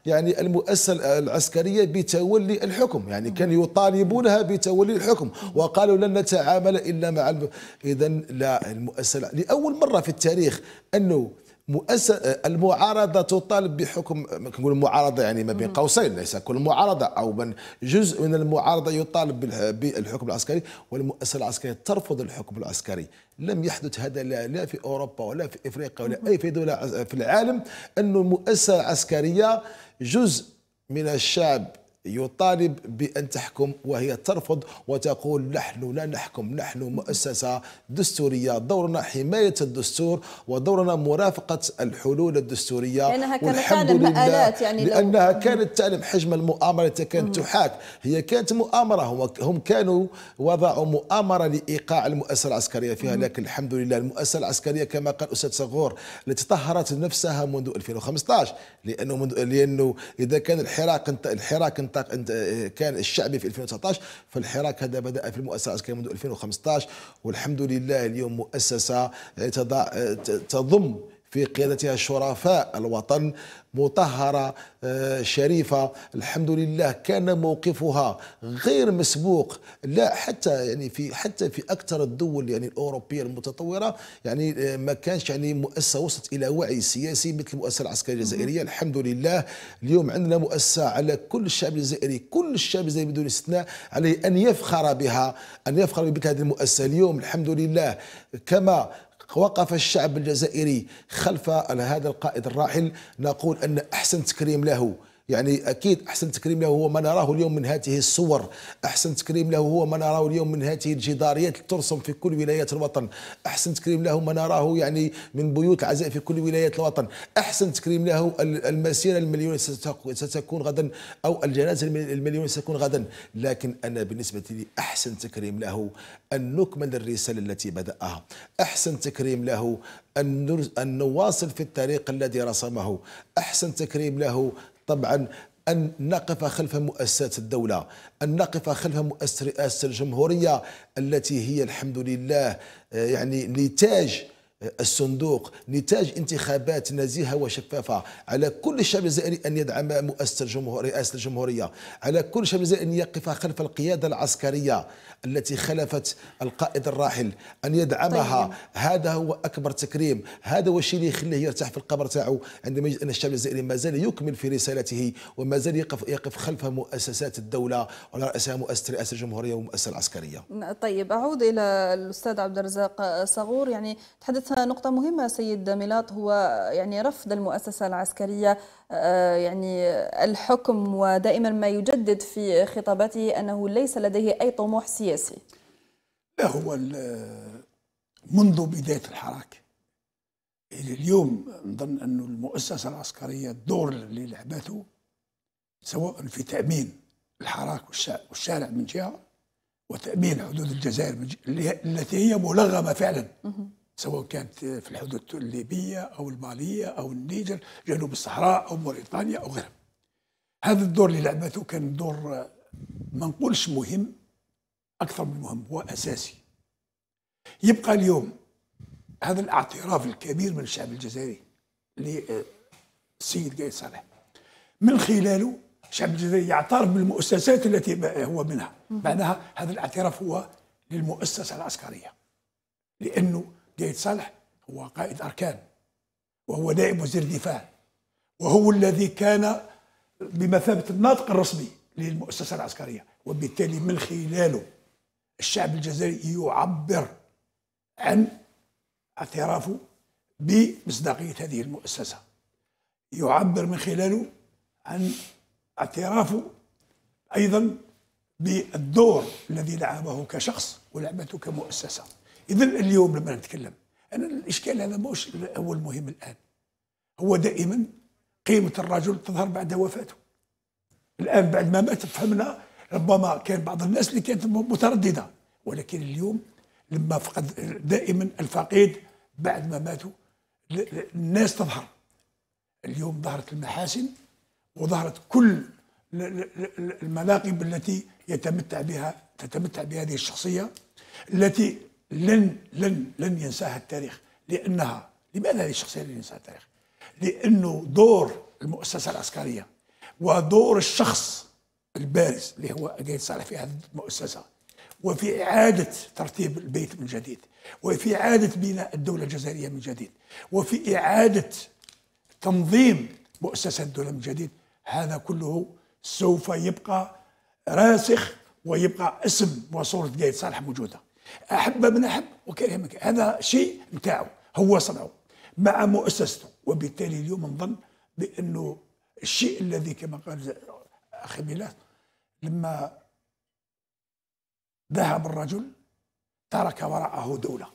يعني المؤسسه العسكريه بتولي الحكم يعني كانوا يطالبونها بتولي الحكم وقالوا لن نتعامل الا مع اذا لا المؤسسه لاول مره في التاريخ انه مؤسسة المعارضة تطالب بحكم كنقول معارضة يعني ما بين قوسين ليس كل معارضة أو من جزء من المعارضة يطالب بالحكم العسكري والمؤسسة العسكرية ترفض الحكم العسكري لم يحدث هذا لا في أوروبا ولا في إفريقيا ولا أي في دولة في العالم أن المؤسسة العسكرية جزء من الشعب يطالب بأن تحكم وهي ترفض وتقول نحن لا نحكم نحن مؤسسة دستورية دورنا حماية الدستور ودورنا مرافقة الحلول الدستورية لأنها كانت تعلم مآلات يعني لأنها لو... كانت تعلم حجم المؤامرة كانت تحاك هي كانت مؤامرة هم كانوا وضعوا مؤامرة لإيقاع المؤسسة العسكرية فيها لكن الحمد لله المؤسسة العسكرية كما قال أستاذ صغور التي طهرت نفسها منذ 2015 لأنه منذ لأنه إذا كان الحراك الحراك النطاق آه، كان الشعبي في 2019 فالحراك هذا بدأ في المؤسسة العسكرية منذ 2015 والحمد لله اليوم مؤسسة آه، آه، تضم في قيادتها شرفاء الوطن مطهرة آه، شريفة الحمد لله كان موقفها غير مسبوق لا حتى يعني في حتى في أكثر الدول يعني الأوروبية المتطورة يعني آه، ما كانش يعني مؤسسة وصلت إلى وعي سياسي مثل المؤسسة العسكرية الجزائرية الحمد لله اليوم عندنا مؤسسة على كل الشعب الجزائري كل الشعب الجزائري بدون استثناء عليه أن يفخر بها أن يفخر بهذه هذه المؤسسة اليوم الحمد لله كما وقف الشعب الجزائري خلف هذا القائد الراحل نقول أن أحسن تكريم له يعني اكيد احسن تكريم له هو ما نراه اليوم من هذه الصور احسن تكريم له هو ما نراه اليوم من هذه الجداريات اللي ترسم في كل ولايات الوطن احسن تكريم له ما نراه يعني من بيوت العزاء في كل ولايات الوطن احسن تكريم له المسيره المليون ستكون غدا او الجنازه المليون ستكون غدا لكن انا بالنسبه لي احسن تكريم له ان نكمل الرساله التي بداها احسن تكريم له أن نواصل في الطريق الذي رسمه أحسن تكريم له طبعا أن نقف خلف مؤسسات الدولة أن نقف خلف مؤسسة الجمهورية التي هي الحمد لله آه، يعني نتاج آه، الصندوق نتاج انتخابات نزيهة وشفافة على كل الشعب الجزائري أن يدعم مؤسسة الجمهورية رئاسة الجمهورية على كل الشعب الجزائري أن يقف خلف القيادة العسكرية التي خلفت القائد الراحل أن يدعمها طيب. هذا هو أكبر تكريم هذا هو الشيء اللي يخليه يرتاح في القبر تاعو عندما يجد أن الشعب الجزائري ما زال يكمل في رسالته وما زال يقف يقف خلف مؤسسات الدولة وعلى رأسها مؤسسة رئاسة الجمهورية والمؤسسة العسكرية طيب أعود إلى الأستاذ عبد الرزاق صغور يعني تحدث نقطة مهمة سيد ميلاط هو يعني رفض المؤسسة العسكرية آه، يعني الحكم ودائما ما يجدد في خطاباته أنه ليس لديه أي طموح سياسي لا هو منذ بداية الحراك إلى اليوم نظن أن المؤسسة العسكرية الدور اللي لعبته سواء في تأمين الحراك والشارع من جهة وتأمين حدود الجزائر التي هي ملغمة فعلا سواء كانت في الحدود الليبية أو المالية أو النيجر جنوب الصحراء أو موريتانيا أو غيرها هذا الدور اللي لعبته كان دور ما نقولش مهم أكثر من مهم هو أساسي يبقى اليوم هذا الاعتراف الكبير من الشعب الجزائري للسيد آه، قايد صالح من خلاله الشعب الجزائري يعترف بالمؤسسات التي هو منها معناها هذا الاعتراف هو للمؤسسة العسكرية لأنه جيد صالح هو قائد أركان وهو نائب وزير الدفاع وهو الذي كان بمثابة الناطق الرسمي للمؤسسة العسكرية وبالتالي من خلاله الشعب الجزائري يعبر عن اعترافه بمصداقية هذه المؤسسة يعبر من خلاله عن اعترافه أيضا بالدور الذي لعبه كشخص ولعبته كمؤسسة اذا اليوم لما نتكلم انا الاشكال هذا مش هو المهم الان هو دائما قيمه الرجل تظهر بعد وفاته الان بعد ما مات فهمنا ربما كان بعض الناس اللي كانت متردده ولكن اليوم لما فقد دائما الفقيد بعد ما ماتوا الناس تظهر اليوم ظهرت المحاسن وظهرت كل المناقب التي يتمتع بها تتمتع بهذه الشخصيه التي لن لن لن ينساها التاريخ لانها لماذا هذه الشخصيه لن ينساها التاريخ؟ لانه دور المؤسسه العسكريه ودور الشخص البارز اللي هو قايد صالح في هذه المؤسسه وفي اعاده ترتيب البيت من جديد وفي اعاده بناء الدوله الجزائريه من جديد وفي اعاده تنظيم مؤسسه الدوله من جديد هذا كله سوف يبقى راسخ ويبقى اسم وصوره قايد صالح موجوده احب من احب وكره كره. هذا شيء نتاعو هو صنعه مع مؤسسته وبالتالي اليوم نظن بانه الشيء الذي كما قال اخي ميلاد لما ذهب الرجل ترك وراءه دوله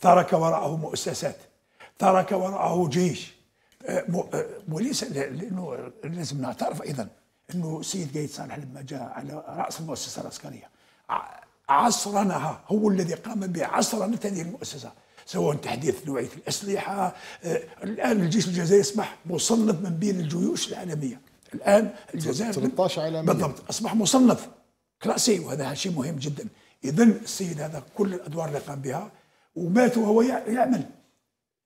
ترك وراءه مؤسسات ترك وراءه جيش آه، آه، وليس لانه لازم نعترف ايضا انه السيد قايد صالح لما جاء على راس المؤسسه العسكريه عصرنها هو الذي قام بعصرنة هذه المؤسسة سواء تحديث نوعية الأسلحة آه، الآن الجيش الجزائري أصبح مصنف من بين الجيوش العالمية الآن الجزائر 13 عالمية بالضبط أصبح مصنف كلاسي وهذا شيء مهم جدا إذا السيد هذا كل الأدوار اللي قام بها ومات وهو يعمل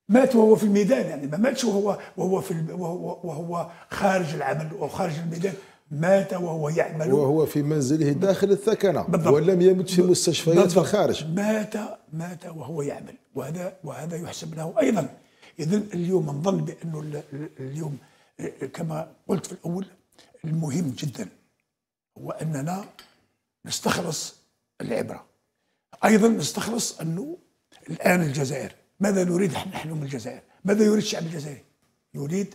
مات وهو في الميدان يعني ما ماتش وهو وهو في وهو, وهو خارج العمل وخارج الميدان مات وهو يعمل وهو في منزله داخل الثكنة بالضبط. ولم يمت في مستشفيات في الخارج مات مات وهو يعمل وهذا وهذا يحسب له أيضا إذا اليوم نظن بأنه اليوم كما قلت في الأول المهم جدا هو أننا نستخلص العبرة أيضا نستخلص أنه الآن الجزائر ماذا نريد نحن من الجزائر ماذا يريد الشعب الجزائري يريد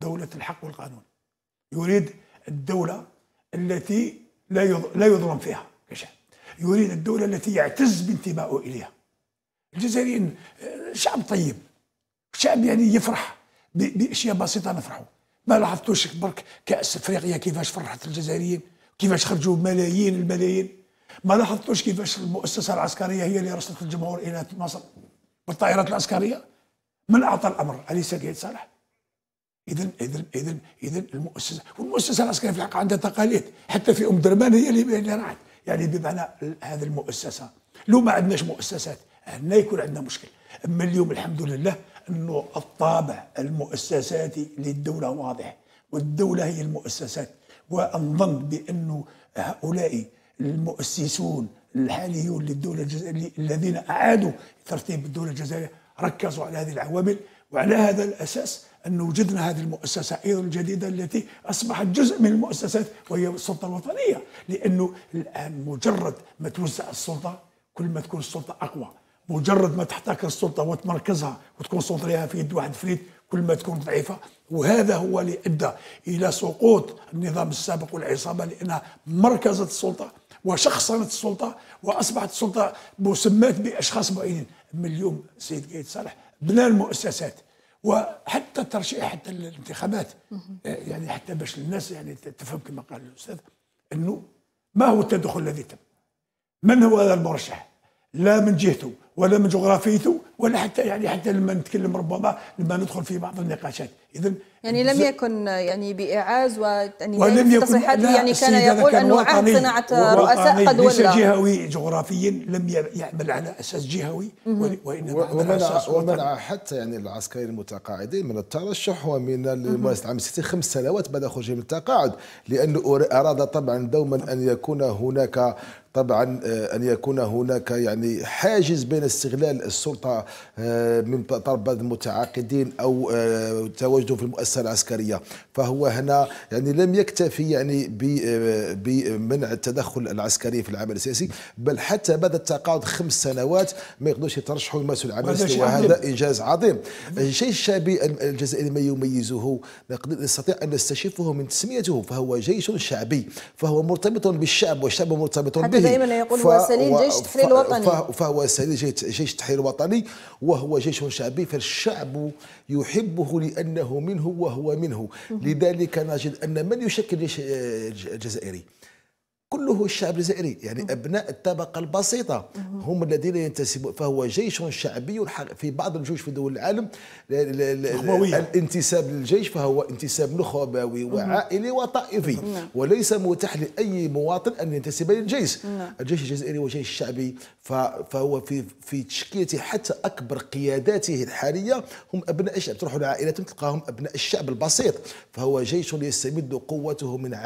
دولة الحق والقانون يريد الدولة التي لا لا يظلم فيها يريد الدولة التي يعتز بانتمائه إليها الجزائريين آه، شعب طيب شعب يعني يفرح باشياء بسيطه نفرحوا ما لاحظتوش برك كاس افريقيا كيفاش فرحت الجزائريين كيفاش خرجوا ملايين الملايين ما لاحظتوش كيفاش المؤسسه العسكريه هي اللي رسلت الجمهور الى مصر بالطائرات العسكريه من اعطى الامر علي سيد صالح اذا اذا اذا اذا المؤسسه والمؤسسه العسكريه في الحقيقه عندها تقاليد حتى في ام درمان هي اللي راحت يعني بمعنى هذه المؤسسه لو ما عندناش مؤسسات هنا يكون عندنا مشكل اما اليوم الحمد لله انه الطابع المؤسساتي للدوله واضح والدوله هي المؤسسات ونظن بانه هؤلاء المؤسسون الحاليون للدوله الجزائريه الذين اعادوا ترتيب الدوله الجزائريه ركزوا على هذه العوامل وعلى هذا الاساس أن وجدنا هذه المؤسسة أيضا الجديدة التي أصبحت جزء من المؤسسات وهي السلطة الوطنية لأنه الآن مجرد ما توزع السلطة كل ما تكون السلطة أقوى مجرد ما تحتكر السلطة وتمركزها وتكون سلطتها في يد واحد فريد كل ما تكون ضعيفة وهذا هو اللي أدى إلى سقوط النظام السابق والعصابة لأنها مركزت السلطة وشخصنت السلطة وأصبحت السلطة مسمات بأشخاص معينين من اليوم السيد قايد صالح بناء المؤسسات وحتى ترشيح حتى الانتخابات يعني حتى باش الناس يعني تفهم كما قال الاستاذ انه ما هو التدخل الذي تم؟ من هو هذا المرشح؟ لا من جهته ولا من جغرافيته ولا حتى يعني حتى لما نتكلم ربما لما ندخل في بعض النقاشات اذا يعني لم يكن يعني باعاز ويعني ولم يكن يعني كان يقول انه عهد صناعه رؤساء قد ولى جهوي جغرافيا لم يعمل على اساس جهوي وانما ومنع ومنع حتى يعني العسكريين المتقاعدين من الترشح ومن ممارسه عام 60 خمس سنوات بعد خروجه من التقاعد لانه اراد طبعا دوما ان يكون هناك طبعا آه، ان يكون هناك يعني حاجز بين استغلال السلطه آه، من طرف بعض المتعاقدين أو آه، تواجده في المؤسسة العسكرية فهو هنا يعني لم يكتفي يعني بمنع التدخل العسكري في العمل السياسي بل حتى بعد التقاعد خمس سنوات ما يقدرش يترشحوا يمارسوا العمل السياسي وهذا انجاز عظيم الشيء الشعبي الجزائري ما يميزه نستطيع ان نستشفه من تسميته فهو جيش شعبي فهو مرتبط بالشعب والشعب مرتبط حتى به دائما يقول ف... هو سليل جيش التحرير الوطني فهو سليل جيش التحرير الوطني وهو جيش شعبي فالشعب يحبه لانه منه وهو منه لذلك نجد أن من يشكل الجزائري كله الشعب الجزائري يعني مم. ابناء الطبقه البسيطه مم. هم الذين ينتسبون فهو جيش شعبي في بعض الجيوش في دول العالم أخووية. الانتساب للجيش فهو انتساب نخبوي وعائلي وطائفي مم. نعم. وليس متاح لاي مواطن ان ينتسب للجيش نعم. الجيش الجزائري هو جيش شعبي فهو في في تشكيلته حتى اكبر قياداته الحاليه هم ابناء الشعب تروحوا لعائلاتهم تلقاهم ابناء الشعب البسيط فهو جيش يستمد قوته من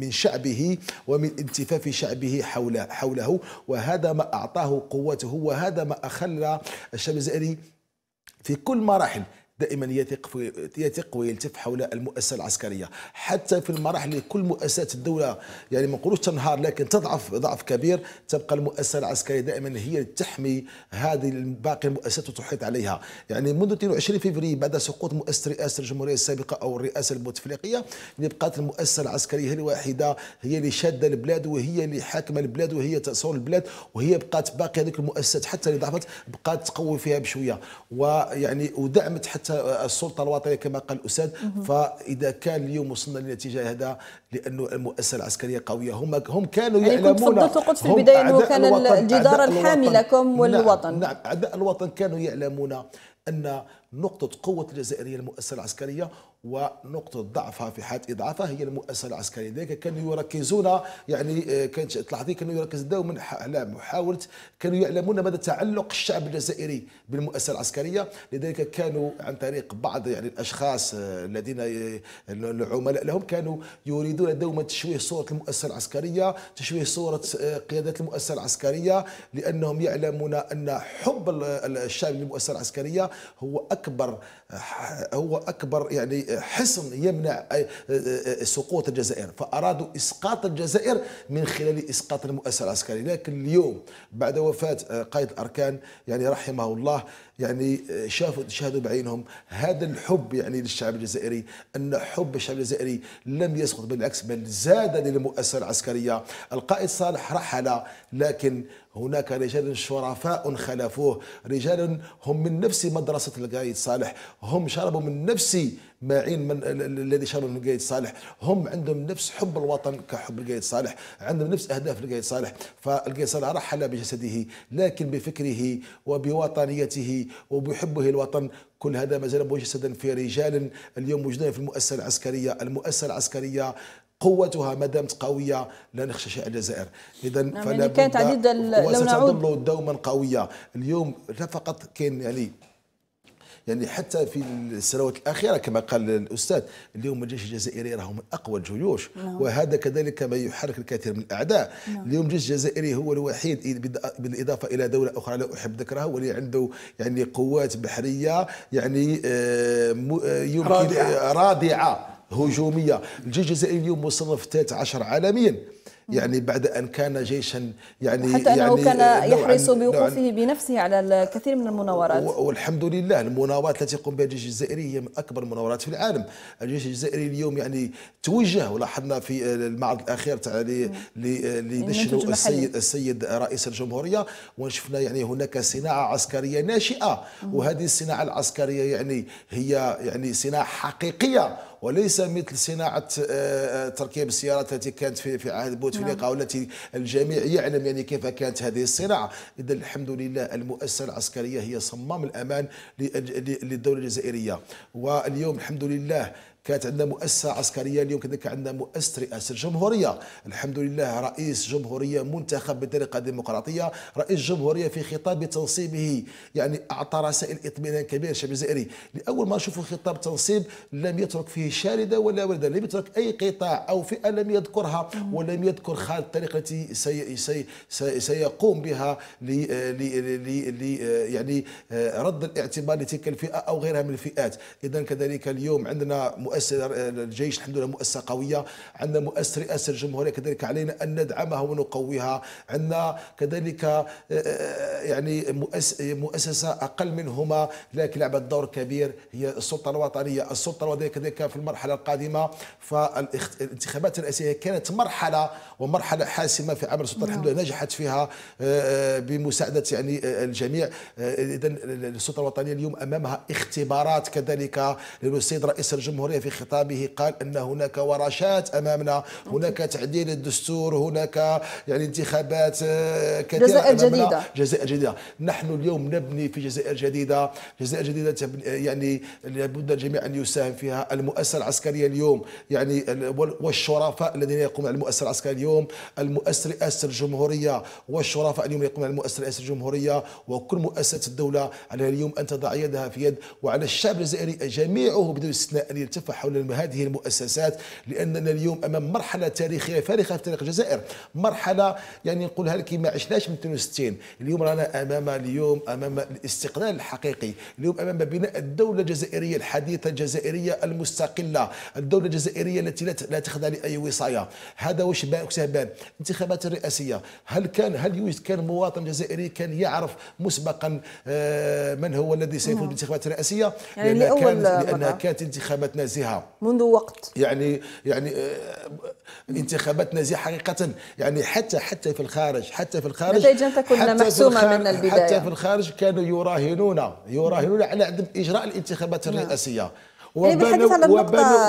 من شعبه ومن التفاف شعبه حول حوله وهذا ما أعطاه قوته وهذا ما أخلى الشعب الجزائري في كل مراحل دائما يثق يثق ويلتف حول المؤسسه العسكريه حتى في المراحل اللي كل مؤسسات الدوله يعني ما نقولوش تنهار لكن تضعف ضعف كبير تبقى المؤسسه العسكريه دائما هي تحمي هذه باقي المؤسسات وتحيط عليها يعني منذ 22 فبراير بعد سقوط مؤسسه رئاسه الجمهوريه السابقه او الرئاسه البوتفليقيه اللي بقات المؤسسه العسكريه هي الواحده هي اللي شاده البلاد وهي اللي حاكمه البلاد وهي تصور البلاد وهي بقات باقي هذيك المؤسسات حتى اللي ضعفت بقات تقوي فيها بشويه ويعني ودعمت حتى حتى السلطه الوطنيه كما قال الاستاذ فاذا كان اليوم وصلنا للنتيجه هذا لانه المؤسسه العسكريه قويه هم هم كانوا يعني يعلمون كنت قلت في البدايه انه كان الجدار الحامي لكم نعم، والوطن نعم, نعم اعداء الوطن كانوا يعلمون ان نقطه قوه الجزائريه المؤسسه العسكريه ونقطة ضعفها في حالة إضعافها هي المؤسسة العسكرية لذلك كانوا يركزون يعني آه، كانت تلاحظي كانوا يركز دوما على محاولة كانوا يعلمون مدى تعلق الشعب الجزائري بالمؤسسة العسكرية لذلك كانوا عن طريق بعض يعني الأشخاص آه، الذين آه، العملاء لهم كانوا يريدون دوما تشويه صورة المؤسسة العسكرية تشويه صورة قيادة المؤسسة العسكرية لأنهم يعلمون أن حب الشعب للمؤسسة العسكرية هو أكبر هو أكبر يعني حصن يمنع سقوط الجزائر فأرادوا إسقاط الجزائر من خلال إسقاط المؤسسة العسكرية لكن اليوم بعد وفاة آه، قائد الأركان يعني رحمه الله يعني آه، شافوا شاهدوا بعينهم هذا الحب يعني للشعب الجزائري ان حب الشعب الجزائري لم يسقط بالعكس بل زاد للمؤسسه العسكريه القائد صالح رحل لكن هناك رجال شرفاء خلفوه رجال هم من نفس مدرسة القايد صالح هم شربوا من نفس معين من الذي شرب من القايد صالح هم عندهم نفس حب الوطن كحب القايد صالح عندهم نفس أهداف القايد صالح فالقايد صالح رحل بجسده لكن بفكره وبوطنيته وبيحبه وبحبه الوطن كل هذا ما زال مجسدا في رجال اليوم موجودين في المؤسسه العسكريه المؤسسه العسكريه قوتها ما دامت قويه لا نخشى شيء الجزائر اذا نعم فلا يعني كانت عديد لو نعود دوما قويه اليوم لا فقط كاين يعني يعني حتى في السنوات الاخيره كما قال الاستاذ اليوم الجيش الجزائري راه من اقوى الجيوش نعم. وهذا كذلك ما يحرك الكثير من الاعداء نعم. اليوم الجيش الجزائري هو الوحيد بالاضافه الى دوله اخرى لا احب ذكرها واللي عنده يعني قوات بحريه يعني آه، آه، يمكن رادعه, آه، رادعة هجوميه الجيش الجزائري اليوم مصنف 13 عالميا يعني بعد أن كان جيشا يعني حتى أنه يعني كان يحرص بوقوفه بنفسه على الكثير من المناورات والحمد لله المناورات التي يقوم بها الجيش الجزائري هي من أكبر المناورات في العالم الجيش الجزائري اليوم يعني توجه ولاحظنا في المعرض الأخير تاع لنشر السيد, السيد رئيس الجمهورية وشفنا يعني هناك صناعة عسكرية ناشئة وهذه الصناعة العسكرية يعني هي يعني صناعة حقيقية وليس مثل صناعه آه، آه، تركيب السيارات التي كانت في عهد بوتفليقه نعم. والتي الجميع يعلم يعني كيف كانت هذه الصناعه اذا الحمد لله المؤسسه العسكريه هي صمام الامان للدوله الجزائريه واليوم الحمد لله كانت عندنا مؤسسه عسكريه اليوم كذلك عندنا مؤسسه رئاسه الجمهوريه الحمد لله رئيس جمهوريه منتخب بطريقه ديمقراطيه رئيس جمهوريه في خطاب تنصيبه يعني اعطى رسائل اطمئنان كبير الشعب الجزائري لاول ما نشوفوا خطاب تنصيب لم يترك فيه شارده ولا ورده لم يترك اي قطاع او فئه لم يذكرها ولم يذكر خالد الطريقه التي سي سي سي سيقوم بها لي لي لي يعني آه، رد الاعتبار لتلك الفئه او غيرها من الفئات اذا كذلك اليوم عندنا مؤسسة الجيش الحمد لله مؤسسة قوية عندنا مؤسسة رئاسة الجمهورية كذلك علينا أن ندعمها ونقويها عندنا كذلك آه، آه، يعني مؤسسة أقل منهما لكن لعبت دور كبير هي السلطة الوطنية السلطة الوطنية كذلك في المرحلة القادمة فالانتخابات الرئاسية كانت مرحلة ومرحلة حاسمة في عمل السلطة الحمد لله نعم. نجحت فيها آه، بمساعدة يعني الجميع إذا السلطة الوطنية اليوم أمامها اختبارات كذلك للسيد رئيس الجمهورية في خطابه قال أن هناك ورشات أمامنا هناك تعديل الدستور هناك يعني انتخابات آه، كثيرة جزائر جديدة جزائر جديدة نحن اليوم نبني في جزائر جديدة جزائر جديدة آه، يعني لابد الجميع أن يساهم فيها المؤسسة العسكرية اليوم يعني والشرفاء الذين يقومون على المؤسسة العسكرية اليوم المؤسسة رئاسة الجمهورية والشرفاء اليوم يقومون على المؤسسة رئاسة الجمهورية وكل مؤسسات الدولة على اليوم أن تضع يدها في يد وعلى الشعب الجزائري جميعه بدون استثناء أن يرتفع حول هذه المؤسسات لاننا اليوم امام مرحله تاريخيه فارقه في تاريخ الجزائر مرحله يعني نقولها لك ما عشناش من 62 اليوم رانا امام اليوم امام الاستقلال الحقيقي اليوم امام بناء الدوله الجزائريه الحديثه الجزائريه المستقله الدوله الجزائريه التي لا تخضع لاي وصايه هذا واش سهبان الانتخابات الرئاسيه هل كان هل يوجد كان مواطن جزائري كان يعرف مسبقا آه، من هو الذي سيفوز نعم. بالانتخابات الرئاسيه يعني لأن, كانت لانها كانت انتخابات نازهه وقتها منذ وقت يعني يعني آه، انتخابات نزيهه حقيقه يعني حتى حتى في الخارج حتى في الخارج نتائجا تكون محسومه من البدايه حتى في الخارج كانوا يراهنون يراهنون على عدم اجراء الانتخابات نعم. الرئاسيه يعني وبنوا وبنوا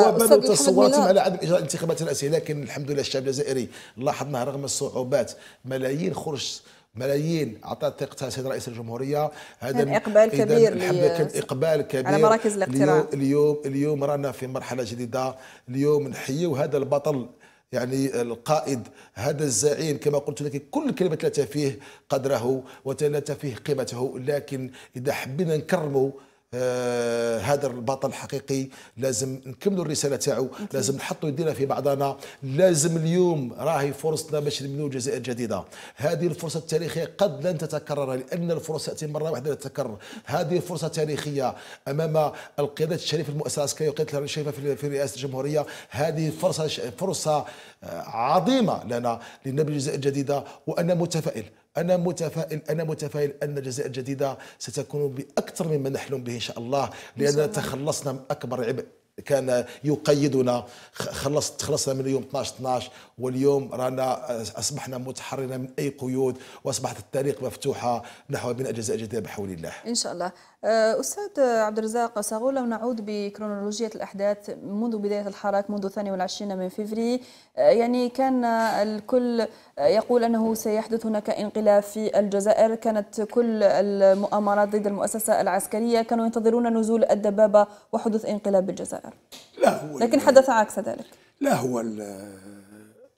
وبنوا تصوراتهم على عدم اجراء الانتخابات الرئاسيه لكن الحمد لله الشعب الجزائري لاحظنا رغم الصعوبات ملايين خرج ملايين اعطت ثقتها سيد رئيس الجمهوريه هذا اقبال كبير كان اقبال كبير على مراكز الاقتراع اليوم اليوم, اليوم رانا في مرحله جديده اليوم نحيوا هذا البطل يعني القائد هذا الزعيم كما قلت لك كل كلمة لا تفيه قدره ولا تفيه قيمته لكن إذا حبينا نكرمه آه، هذا البطل الحقيقي لازم نكملوا الرساله تاعو لازم نحطوا يدينا في بعضنا لازم اليوم راهي فرصتنا باش نبنوا جزائر جديده هذه الفرصه التاريخيه قد لن تتكرر لان الفرصه تاتي مره واحده تتكرر هذه فرصه تاريخيه امام القياده الشريفه المؤسسه العسكريه وقياده الشريفه في رئاسه الجمهوريه هذه فرصه فرصه آه، عظيمه لنا لنبني جزائر جديده وانا متفائل انا متفائل انا متفائل ان الجزائر الجديده ستكون باكثر مما نحلم به ان شاء الله لاننا تخلصنا من اكبر عبء كان يقيدنا خلص تخلصنا من يوم 12 12 واليوم رانا اصبحنا متحررين من اي قيود واصبحت الطريق مفتوحه نحو بناء الجزائر الجديده بحول الله. ان شاء الله. آه، أستاذ عبد الرزاق صاغول لو نعود بكرونولوجية الأحداث منذ بداية الحراك منذ 22 من فيفري آه، يعني كان الكل يقول أنه سيحدث هناك انقلاب في الجزائر كانت كل المؤامرات ضد المؤسسة العسكرية كانوا ينتظرون نزول الدبابة وحدوث انقلاب بالجزائر لا هو لكن حدث عكس ذلك لا هو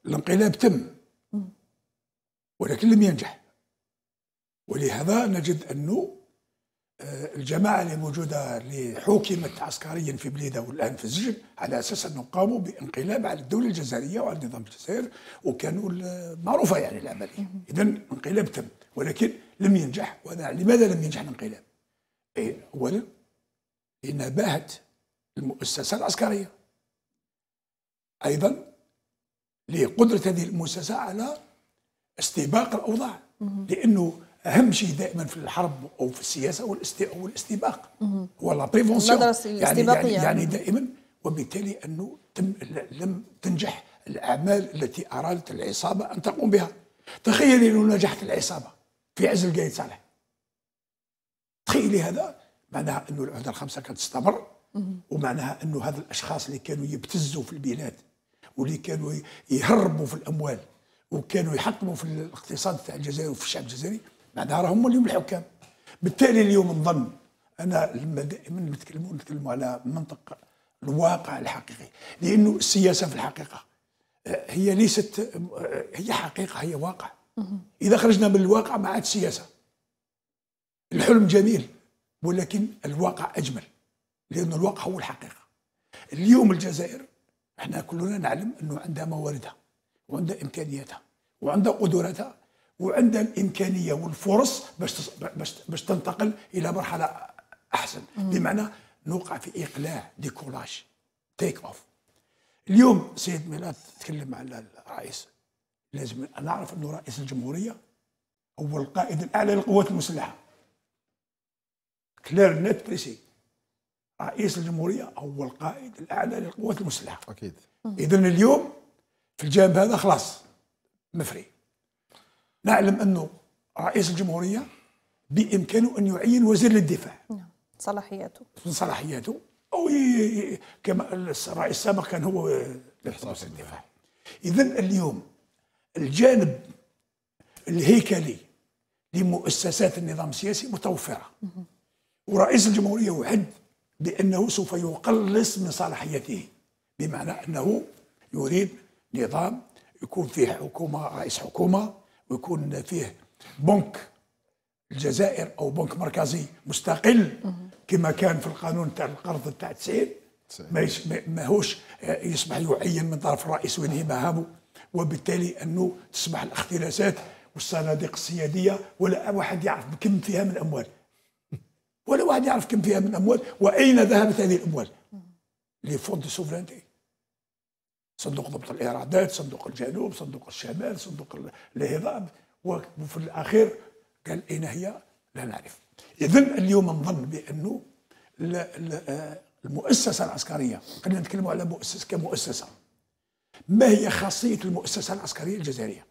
الانقلاب تم ولكن لم ينجح ولهذا نجد أنه الجماعة اللي موجودة اللي حوكمت عسكريا في بليدة والآن في السجن على أساس أنهم قاموا بانقلاب على الدولة الجزائرية وعلى النظام الجزائر وكانوا معروفة يعني العملية إذا انقلاب تم ولكن لم ينجح وأنا لماذا لم ينجح الانقلاب؟ إيه، أولا لأنها باهت المؤسسة العسكرية أيضا لقدرة هذه المؤسسة على استباق الأوضاع لأنه اهم شيء دائما في الحرب او في السياسه هو الاستباق هو لا بريفونسيون يعني, يعني, يعني دائما وبالتالي انه تم لم تنجح الاعمال التي ارادت العصابه ان تقوم بها تخيلي لو نجحت العصابه في عزل قايد صالح تخيلي هذا معناها انه الوحده الخمسه كانت تستمر ومعناها انه هذا الاشخاص اللي كانوا يبتزوا في البلاد واللي كانوا يهربوا في الاموال وكانوا يحطموا في الاقتصاد تاع الجزائر وفي الشعب الجزائري معناها هم اليوم الحكام بالتالي اليوم نظن انا لما من نتكلموا نتكلموا على منطق الواقع الحقيقي لانه السياسه في الحقيقه آه، هي ليست آه، هي حقيقه هي واقع اذا خرجنا من الواقع ما عاد سياسه الحلم جميل ولكن الواقع اجمل لأن الواقع هو الحقيقه اليوم الجزائر احنا كلنا نعلم انه عندها مواردها وعندها امكانياتها وعندها قدراتها وعندها الامكانيه والفرص باش باش باش تنتقل الى مرحله احسن مم. بمعنى نوقع في اقلاع ديكولاج تيك اوف اليوم سيد ميلاد تكلم على الرئيس لازم نعرف انه رئيس الجمهوريه هو القائد الاعلى للقوات المسلحه كلير نت بريسي رئيس الجمهوريه هو القائد الاعلى للقوات المسلحه اكيد اذا اليوم في الجانب هذا خلاص مفري نعلم أنه رئيس الجمهورية بإمكانه أن يعين وزير للدفاع نعم صلاحياته من صلاحياته أو كما الرئيس السابق كان هو وزير الدفاع إذا اليوم الجانب الهيكلي لمؤسسات النظام السياسي متوفرة ورئيس الجمهورية وعد بأنه سوف يقلص من صلاحيته بمعنى أنه يريد نظام يكون فيه حكومة رئيس حكومة ويكون فيه بنك الجزائر او بنك مركزي مستقل كما كان في القانون تاع القرض تاع 90 ما ماهوش آه، يصبح يعين من طرف الرئيس وينهي مهامه وبالتالي انه تصبح الاختلاسات والصناديق السياديه ولا واحد يعرف كم فيها من اموال ولا واحد يعرف كم فيها من اموال واين ذهبت هذه الاموال لي فوند سوفرانتي صندوق ضبط الإيرادات صندوق الجنوب صندوق الشمال صندوق الهضاب وفي الأخير قال أين هي لا نعرف إذا اليوم نظن بأنه المؤسسة العسكرية خلينا نتكلم على مؤسسة كمؤسسة ما هي خاصية المؤسسة العسكرية الجزائرية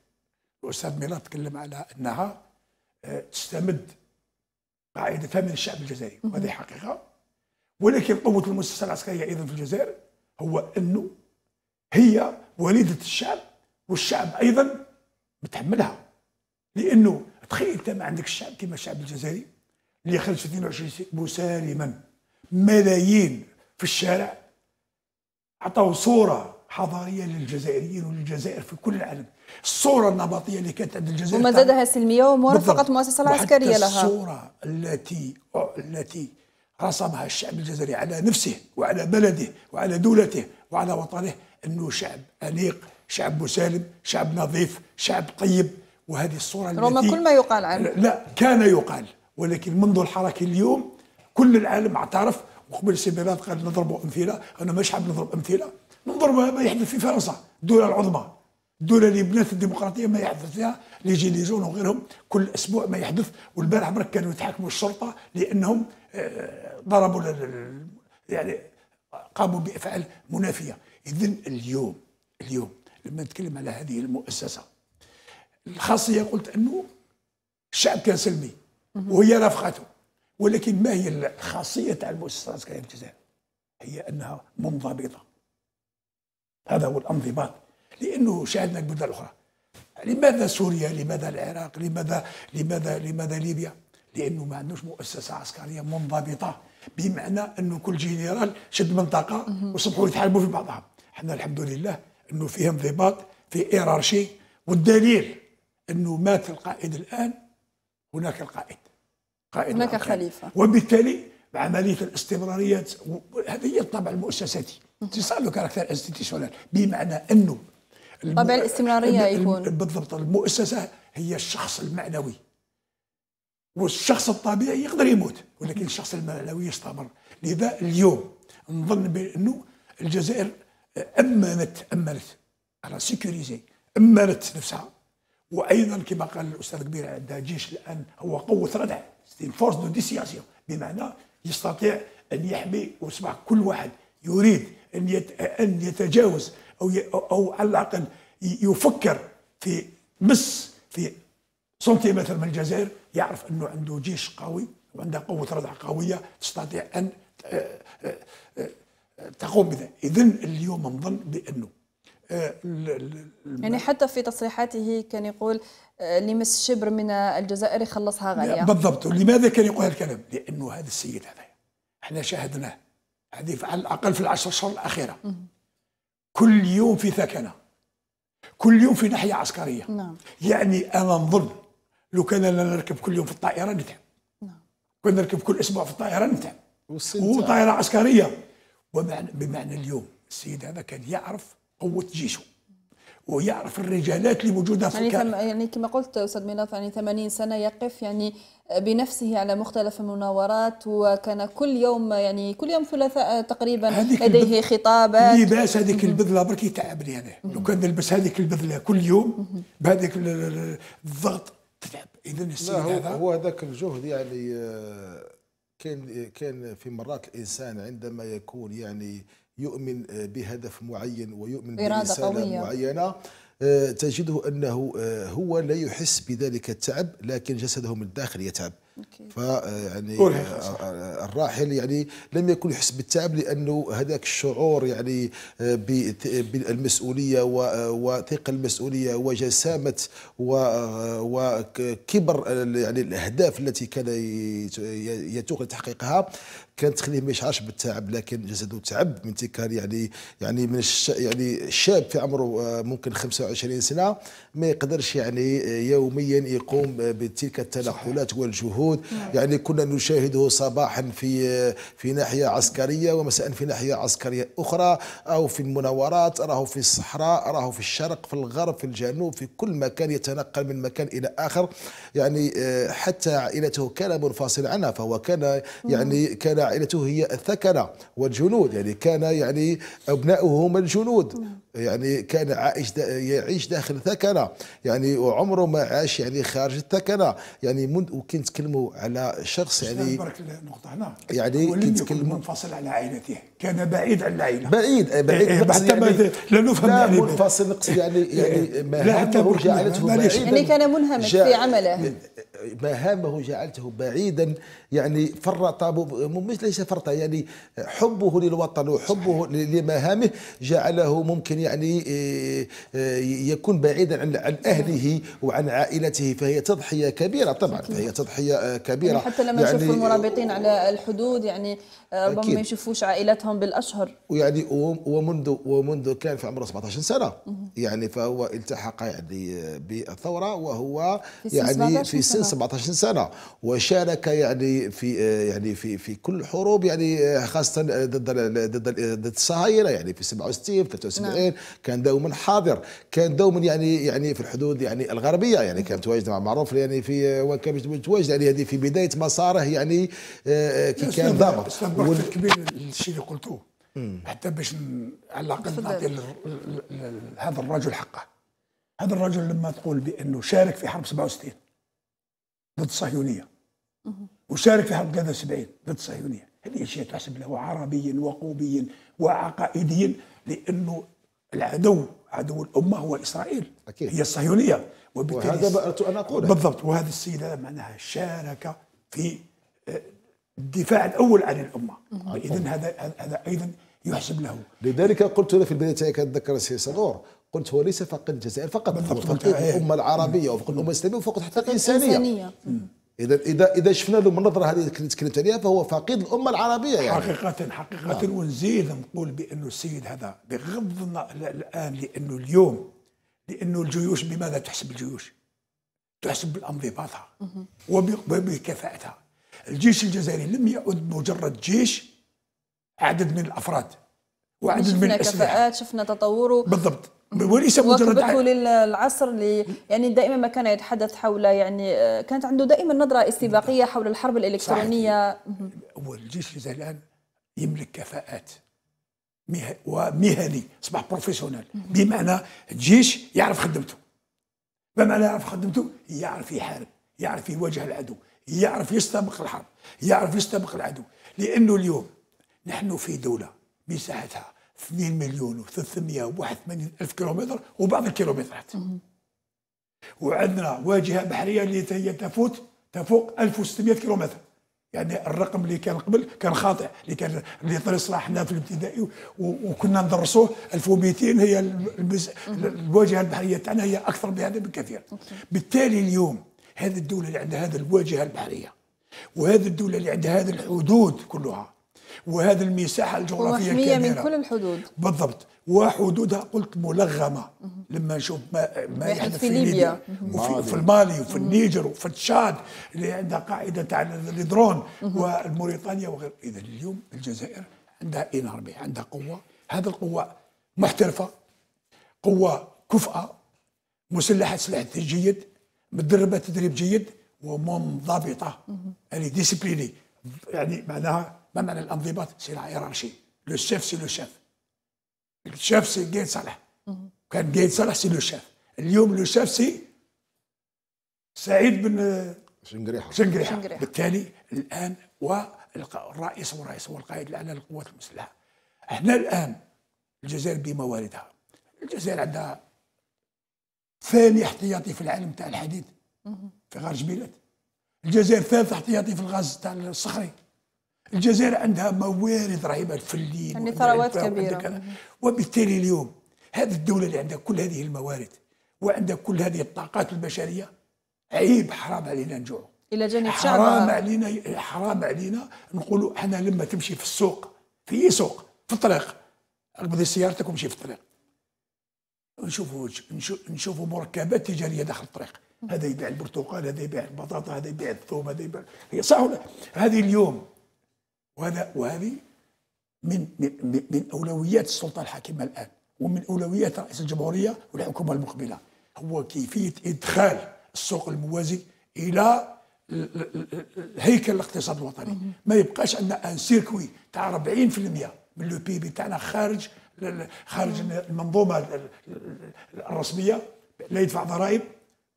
الأستاذ ميلاد تكلم على أنها آه، تستمد قاعدة فهم الشعب الجزائري وهذه حقيقة ولكن قوة المؤسسة العسكرية أيضا في الجزائر هو أنه هي وليدة الشعب والشعب أيضا متحملها لأنه تخيل أنت ما عندك الشعب كما الشعب الجزائري اللي خرج في 22 مسالما ملايين في الشارع عطاو صورة حضارية للجزائريين وللجزائر في كل العالم الصورة النمطية اللي كانت عند الجزائر وما زادها سلمية ومرافقة المؤسسة العسكرية لها الصورة التي التي رسمها الشعب الجزائري على نفسه وعلى بلده وعلى دولته وعلى وطنه انه شعب انيق شعب مسالم شعب نظيف شعب طيب وهذه الصوره رغم التي كل ما يقال عنه لا كان يقال ولكن منذ الحركه اليوم كل العالم اعترف وقبل سيبيرات قال نضرب امثله انا مش حاب نضرب امثله ننظر ما يحدث في فرنسا الدوله العظمى الدولة اللي بنات الديمقراطية ما يحدث فيها لي جيليزون وغيرهم كل أسبوع ما يحدث والبارح برك كانوا يتحاكموا الشرطة لأنهم آه، ضربوا يعني قاموا بأفعال منافية إذا اليوم اليوم لما نتكلم على هذه المؤسسة الخاصية قلت أنه الشعب كان سلمي وهي رفقته ولكن ما هي الخاصية تاع المؤسسة العسكرية في الجزائر؟ هي أنها منضبطة هذا هو الانضباط لأنه شاهدنا البلدان الأخرى لماذا سوريا؟ لماذا العراق؟ لماذا لماذا لماذا ليبيا؟ لأنه ما عندوش مؤسسة عسكرية منضبطة بمعنى أنه كل جنرال شد منطقة وصبحوا يتحاربوا في بعضهم احنا الحمد لله انه فيه انضباط في ايرارشي والدليل انه مات القائد الان هناك القائد قائد هناك خليفه وبالتالي عمليه الاستمراريه هذه هي الطابع المؤسساتي تصال كاركتر انستيتيسيونال بمعنى انه الطابع الاستمراريه يكون بالضبط المؤسسه هي الشخص المعنوي والشخص الطبيعي يقدر يموت ولكن الشخص المعنوي يستمر لذا اليوم نظن بانه الجزائر أمنت أمنت على سيكوريزي أمنت نفسها وأيضا كما قال الأستاذ كبير عندها جيش الآن هو قوة ردع فورس دو ديسياسيون بمعنى يستطيع أن يحمي ويصبح كل واحد يريد أن أن يتجاوز أو أو على الأقل يفكر في مس في سنتيمتر من الجزائر يعرف أنه عنده جيش قوي وعنده قوة ردع قوية تستطيع أن آه، آه، آه، تقوم بذلك اذا اليوم نظن بانه آه، يعني حتى في تصريحاته كان يقول آه، لمس شبر من الجزائر يخلصها غاليه بالضبط ولماذا كان يقول هالكلام؟ لانه هذا السيد هذا احنا شاهدناه هذه على الاقل في العشر اشهر الاخيره م- كل يوم في ثكنه كل يوم في ناحيه عسكريه نعم. يعني انا نظن لو كان انا نركب كل يوم في الطائره نتعب نعم. كنا نركب كل اسبوع في الطائره نتعب والطائره عسكريه ومعنى بمعنى اليوم السيد هذا كان يعرف قوه جيشه ويعرف الرجالات اللي موجوده في يعني ثم يعني كما قلت استاذ مناف يعني 80 سنه يقف يعني بنفسه على مختلف المناورات وكان كل يوم يعني كل يوم ثلاثاء تقريبا لديه خطابات لباس هذيك البذله برك يتعبني انا لو كان نلبس هذيك البذله كل يوم بهذاك الضغط تتعب اذا السيد هذا هو هذاك الجهد يعني آه، كان كان في مرات الانسان عندما يكون يعني يؤمن آه، بهدف معين ويؤمن برساله معينه آه، تجده أنه آه، هو لا يحس بذلك التعب لكن جسده من الداخل يتعب فيعني آه، الراحل يعني لم يكن يحس بالتعب لانه هذاك الشعور يعني بالمسؤوليه وثقل المسؤوليه وجسامه وكبر يعني الاهداف التي كان يتوق لتحقيقها كانت تخليه ما يشعرش بالتعب لكن جسده تعب من تكار يعني يعني من الش يعني الشاب في عمره آه، ممكن 25 سنه ما يقدرش يعني آه، يوميا يقوم آه، بتلك التنقلات والجهود نعم. يعني كنا نشاهده صباحا في في ناحيه عسكريه ومساء في ناحيه عسكريه اخرى او في المناورات راه في الصحراء راه في الشرق في الغرب في الجنوب في كل مكان يتنقل من مكان الى اخر يعني حتى عائلته كان منفصل عنها فهو كان يعني نعم. كان عائلته هي الثكنه والجنود يعني كان يعني ابناؤه هم الجنود يعني كان عائش دا يعيش داخل ثكنه يعني وعمره ما عاش يعني خارج الثكنه يعني منذ وكي نتكلموا على شخص يعني النقطه هنا يعني ولم يكن منفصل على عائلته كان بعيد عن العائله بعيد إيه، بعيد إيه حتى يعني لا نفهم لا يعني منفصل نقصد يعني إيه، إيه، يعني مهامه جعلته بعيدا يعني كان منهمك في عمله مهامه جعلته بعيدا يعني فرط ليس فرط يعني حبه للوطن وحبه لمهامه جعله ممكن يعني آه، آه، يكون بعيدا عن اهله وعن عائلته فهي تضحيه كبيره طبعا فهي تضحيه آه، كبيره يعني حتى لما يعني يشوفوا المرابطين على الحدود يعني ربما ما يشوفوش عائلتهم بالاشهر ويعني ومنذ ومنذ كان في عمره 17 سنه يعني فهو التحق يعني بالثوره وهو في يعني في سن 17 سنه وشارك يعني في يعني في في كل الحروب يعني خاصه ضد ضد الصهاينه يعني في 67 73 نعم. كان دوما حاضر كان دوما يعني يعني في الحدود يعني الغربيه يعني كان متواجد مع معروف يعني في وكان متواجد يعني هذه في بدايه مساره يعني آه، آه، كي كان ضابط وال... كبير الشيء اللي قلتوه حتى باش على الاقل نعطي هذا الرجل حقه هذا الرجل لما تقول بانه شارك في حرب 67 ضد الصهيونيه وشارك في حرب 73 ضد الصهيونيه هذه اشياء تحسب له عربي وقومي وعقائدي لانه العدو عدو الامه هو اسرائيل أكيد. هي الصهيونيه وبالتالي وهذا اردت ان اقوله بالضبط وهذه السيده معناها شارك في آه، الدفاع الاول عن الامه اذا هذا هذا ايضا يحسب له لذلك قلت في البدايه اتذكر السيد صدور قلت هو ليس فقط الجزائر فقط فقط الامه إيه. العربيه وفقط الامه الاسلاميه وفقط حتى الانسانيه اذا اذا اذا شفنا له من النظره هذه اللي تكلمت عليها فهو فقيد الامه العربيه يعني حقيقه حقيقه نعم. آه. ونزيد نقول بانه السيد هذا بغض النظر الان لانه اليوم لانه الجيوش بماذا تحسب الجيوش؟ تحسب بانضباطها وبكفاءتها الجيش الجزائري لم يعد مجرد جيش عدد من الافراد وعدد من الاسلحه شفنا كفاءات شفنا تطوره بالضبط وليس مجرد وقبته للعصر اللي يعني دائما ما كان يتحدث حول يعني آه، كانت عنده دائما نظره استباقيه نعم. حول الحرب الالكترونيه والجيش الجزائري الان يملك كفاءات ومهني اصبح بروفيسيونيل بمعنى الجيش يعرف خدمته بمعنى يعرف خدمته يعرف يحارب يعرف يواجه العدو يعرف يستبق الحرب يعرف يستبق العدو لانه اليوم نحن في دوله مساحتها 2 مليون و381 ألف كيلومتر وبعض الكيلومترات وعندنا واجهة بحرية اللي هي تفوت تفوق 1600 كيلومتر يعني الرقم اللي كان قبل كان خاطئ اللي كان اللي طلع صلاحنا في الابتدائي وكنا ندرسوه 1200 هي الواجهه البحريه تاعنا هي اكثر بهذا بكثير بالتالي اليوم هذه الدوله اللي عندها هذه الواجهه البحريه وهذه الدوله اللي عندها هذه الحدود كلها وهذه المساحه الجغرافيه كبيره من كل الحدود بالضبط وحدودها قلت ملغمه لما نشوف ما, ما يحدث يعني في ليبيا وفي, في المالي وفي النيجر وفي تشاد اللي عندها قاعده تاع الدرون والموريتانيا وغير اذا اليوم الجزائر عندها ان عندها قوه هذه القوه محترفه قوه كفأه مسلحه سلاح جيد مدربه تدريب جيد ومنضبطه يعني ديسيبليني يعني معناها Maintenant, l'environnement, c'est la hiérarchie. Le chef, c'est le chef. Le chef, c'est Gaïd Salah. Quand Gaïd Salah, c'est le chef. اليوم لو شاف سي سعيد بن شنقريحه شنقريحه بالتالي الان والرئيس والرئيس هو القائد الاعلى للقوات المسلحه احنا الان الجزائر بمواردها الجزائر عندها ثاني احتياطي في العالم تاع الحديد في غار جبيلات الجزائر ثالث احتياطي في الغاز تاع الصخري الجزائر عندها موارد رهيبه الفلين يعني ثروات كبيره وبالتالي اليوم هذه الدوله اللي عندها كل هذه الموارد وعندها كل هذه الطاقات البشريه عيب حرام علينا نجوعوا الى جانب حرام علينا حرام علينا نقولوا احنا لما تمشي في السوق في اي سوق في الطريق اقبضي سيارتك ومشي في الطريق نشوفوا نشوفوا مركبات تجاريه داخل الطريق هذا يبيع البرتقال هذا يبيع البطاطا هذا يبيع الثوم هذا يبيع هي صح ولا هذه اليوم وهذا وهذه من من اولويات السلطه الحاكمه الان ومن اولويات رئيس الجمهوريه والحكومه المقبله هو كيفيه ادخال السوق الموازي الى هيكل الاقتصاد الوطني ما يبقاش عندنا ان سيركوي تاع 40% من لو بي بي تاعنا خارج خارج المنظومه الرسميه لا يدفع ضرائب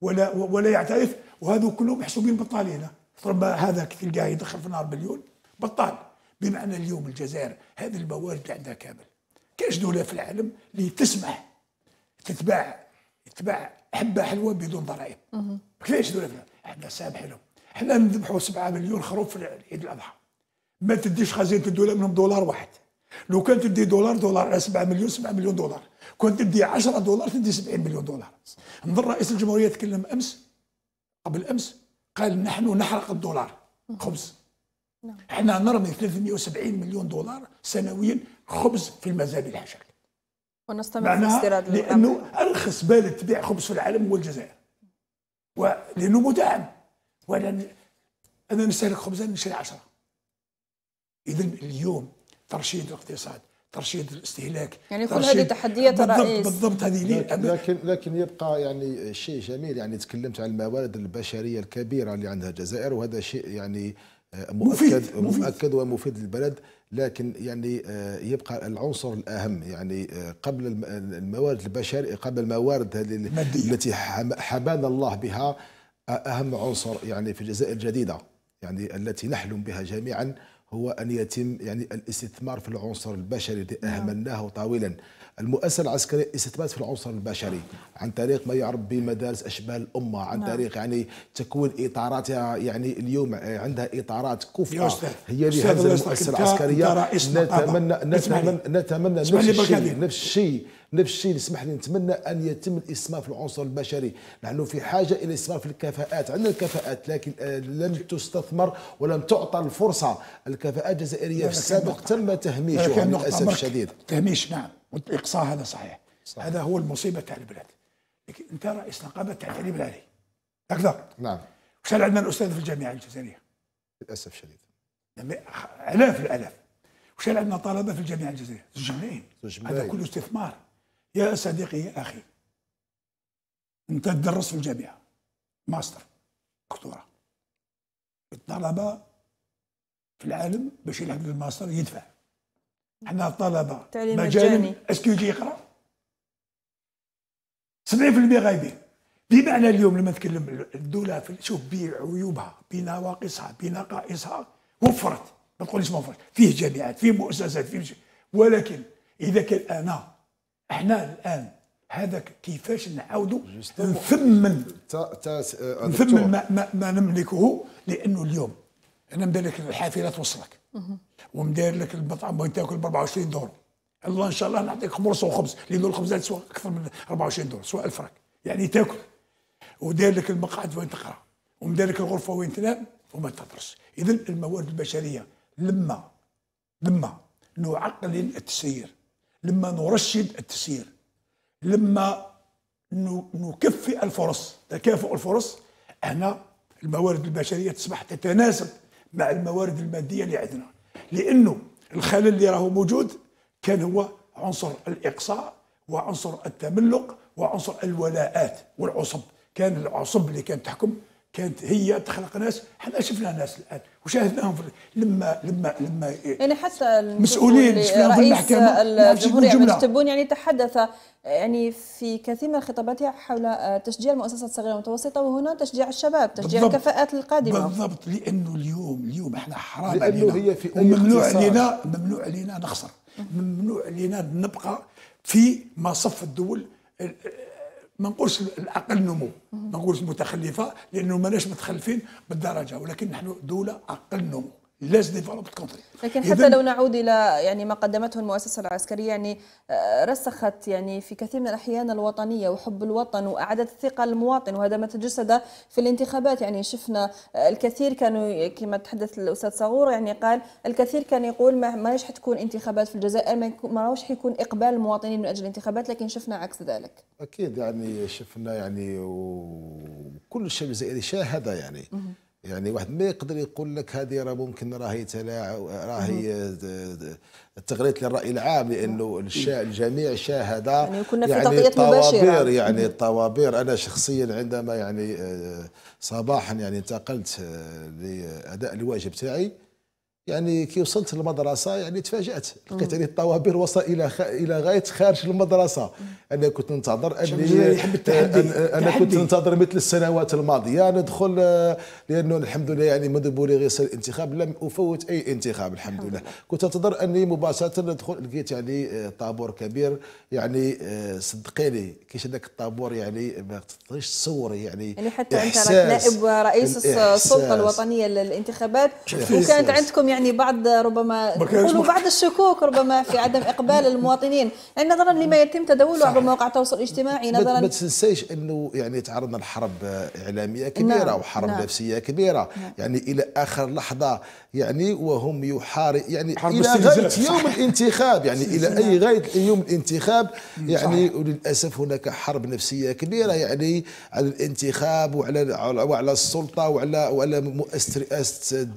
ولا ولا يعترف وهذو كلهم محسوبين بطالين هذا كي تلقاه يدخل في النهار مليون بطال بمعنى اليوم الجزائر هذه الموارد عندها كامل كاش دولة في العالم اللي تسمح تتباع تتباع حبة حلوة بدون ضرائب كاش دولة في العالم احنا سامح لهم احنا نذبحوا 7 مليون خروف في عيد الأضحى ما تديش خزينة الدولة منهم دولار واحد لو كان تدي دولار دولار على 7 مليون 7 مليون دولار كنت تدي 10 دولار تدي 70 مليون دولار نظر رئيس الجمهورية تكلم أمس قبل أمس قال نحن نحرق الدولار خبز نعم احنا نرمي 370 مليون دولار سنويا خبز في المزاد الحشري ونستمر في استيراد لانه ارخص بلد تبيع خبز في العالم هو الجزائر ولانه مدعم وانا انا نستهلك خبزان نشري 10 اذا اليوم ترشيد الاقتصاد ترشيد الاستهلاك يعني كل هذه تحديات بالضبط بالضبط هذه لكن, لكن لكن يبقى يعني شيء جميل يعني تكلمت عن الموارد البشريه الكبيره اللي عندها الجزائر وهذا شيء يعني آه، مؤكد مفيد. مؤكد ومفيد للبلد لكن يعني آه، يبقى العنصر الاهم يعني آه، قبل الموارد البشريه قبل الموارد التي حمانا الله بها اهم عنصر يعني في الجزائر الجديده يعني التي نحلم بها جميعا هو ان يتم يعني الاستثمار في العنصر البشري الذي نعم. اهملناه طويلا المؤسسه العسكريه استثمرت في العنصر البشري عن طريق ما يعرف بمدارس اشبال الامه عن نعم. طريق يعني تكوين اطاراتها يعني اليوم عندها اطارات كفء هي لهذه المؤسسه العسكريه نتمنى نتمنى نتمنى نفس الشيء نفس الشيء نفس الشيء نسمح لي نتمنى ان يتم الاستثمار في العنصر البشري نحن في حاجه الى الاستثمار في الكفاءات عندنا الكفاءات لكن آه، لم تستثمر ولم تعطى الفرصه الكفاءات الجزائريه في السابق تم تهميشها للاسف الشديد تهميش نعم والاقصاء هذا صحيح صح. هذا هو المصيبه تاع البلاد لكن انت رئيس نقابه تاع تعليم العالي تقدر نعم وشحال عندنا الاستاذ في الجامعه الجزائريه للاسف شديد يعني الاف الالاف وشحال عندنا طلبه في الجامعه الجزائريه زوج ملايين هذا كله استثمار يا صديقي يا اخي انت تدرس في الجامعه ماستر دكتوره الطلبه في العالم باش يلعب الماستر يدفع حنا الطلبه مجاني اسكو يجي يقرا 70% غايبين بمعنى اليوم لما نتكلم الدوله شوف بعيوبها بنواقصها بنقائصها وفرت ما تقوليش ما وفرت فيه جامعات فيه مؤسسات فيه مش... ولكن اذا كان انا احنا الان هذاك كيفاش نعاودوا نثمن آه، نثمن ما, ما, ما نملكه لانه اليوم انا مدالك الحافله توصلك ومداير لك المطعم بغيت تاكل ب 24 دولار الله ان شاء الله نعطيك خمرصه وخبز لانه الخبز تسوى اكثر من 24 دولار سواء الفرنك يعني تاكل وداير لك المقعد وين تقرا ومدير لك الغرفه وين تنام وما تدرس اذا الموارد البشريه لما لما نعقل التسيير لما نرشد التسيير لما نكفئ الفرص تكافؤ الفرص هنا الموارد البشريه تصبح تتناسب مع الموارد الماديه اللي عندنا لانه الخلل اللي راهو موجود كان هو عنصر الاقصاء وعنصر التملق وعنصر الولاءات والعصب كان العصب اللي كانت تحكم كانت هي تخلق ناس حنا شفنا ناس الان وشاهدناهم لما لما لما يعني حتى المسؤولين شفناهم في المحكمه الجمهوريه عبد يعني تحدث يعني في كثير من خطاباته حول آه، تشجيع المؤسسات الصغيره والمتوسطه وهنا تشجيع الشباب تشجيع بالضبط الكفاءات القادمه بالضبط لانه اليوم اليوم احنا حرام علينا هي في ممنوع علينا ممنوع علينا نخسر ممنوع علينا نبقى في ما صف الدول ما نقولش الاقل نمو ما نقولش متخلفه لانه ماناش متخلفين بالدرجه ولكن نحن دوله اقل نمو لازم ديفلوبد كونتري لكن حتى لو نعود الى يعني ما قدمته المؤسسه العسكريه يعني آه، رسخت يعني في كثير من الاحيان الوطنيه وحب الوطن واعادت الثقه للمواطن وهذا ما تجسد في الانتخابات يعني شفنا آه، الكثير كانوا كما تحدث الاستاذ صغور يعني قال الكثير كان يقول ما ماش حتكون انتخابات في الجزائر ما راهوش حيكون اقبال المواطنين من اجل الانتخابات لكن شفنا عكس ذلك اكيد يعني شفنا يعني وكل الشعب الجزائري شاهد يعني يعني واحد ما يقدر يقول لك هذه راه ممكن راهي راهي تغريت للراي العام لانه الجميع شاهد يعني كنا في يعني الطوابير يعني الطوابير انا شخصيا عندما يعني آه، صباحا يعني انتقلت آه، لاداء الواجب تاعي يعني كي وصلت للمدرسه يعني تفاجات لقيت يعني الطوابير وصل الى خ... الى غايه خارج المدرسه انا كنت ننتظر اني يحب انا, كنت ننتظر مثل السنوات الماضيه ندخل لانه الحمد لله يعني منذ بلوغ الانتخاب لم افوت اي انتخاب الحمد لله كنت انتظر اني مباشره ندخل لقيت يعني آه، طابور كبير يعني آه، صدقيني كيش هذاك الطابور يعني ما تقدريش تصوري يعني يعني حتى انت راك نائب رئيس السلطه الوطنيه للانتخابات وكانت عندكم يعني يعني بعض ربما يقولوا بعض الشكوك ربما في عدم اقبال المواطنين يعني نظرا لما يتم تداوله عبر مواقع التواصل الاجتماعي نظرا ما تنسيش انه يعني تعرضنا لحرب اعلاميه كبيره نعم. وحرب نعم. نفسيه كبيره نعم. يعني الى اخر لحظه يعني وهم يحارب يعني الى يعني (laughs) نعم. غايه يوم الانتخاب يعني الى اي غايه يوم الانتخاب يعني وللاسف هناك حرب نفسيه كبيره يعني على الانتخاب وعلى وعلى السلطه وعلى وعلى مؤسسه رئاسه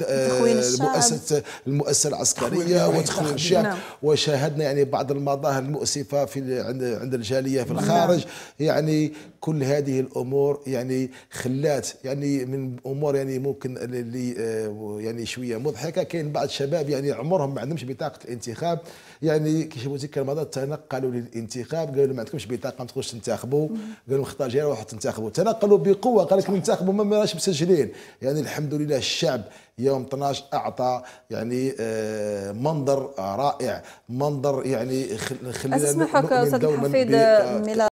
مؤسسه المؤسسه العسكريه وتخوين نعم. الشعب وشاهدنا يعني بعض المظاهر المؤسفه في عند الجاليه في نعم. الخارج يعني كل هذه الامور يعني خلات يعني من امور يعني ممكن اللي آه، يعني شويه مضحكه كاين بعض الشباب يعني عمرهم ما عندهمش بطاقه الانتخاب يعني كي شافوا تلك المرات تنقلوا للانتخاب قالوا لهم ما عندكمش بطاقه ما تقدروش تنتخبوا قالوا لهم اختار جهه روحوا تنتخبوا تنقلوا بقوه قال لك ننتخبوا ما راش مسجلين يعني الحمد لله الشعب يوم 12 اعطى يعني آه، منظر رائع منظر يعني خلينا استاذ دوما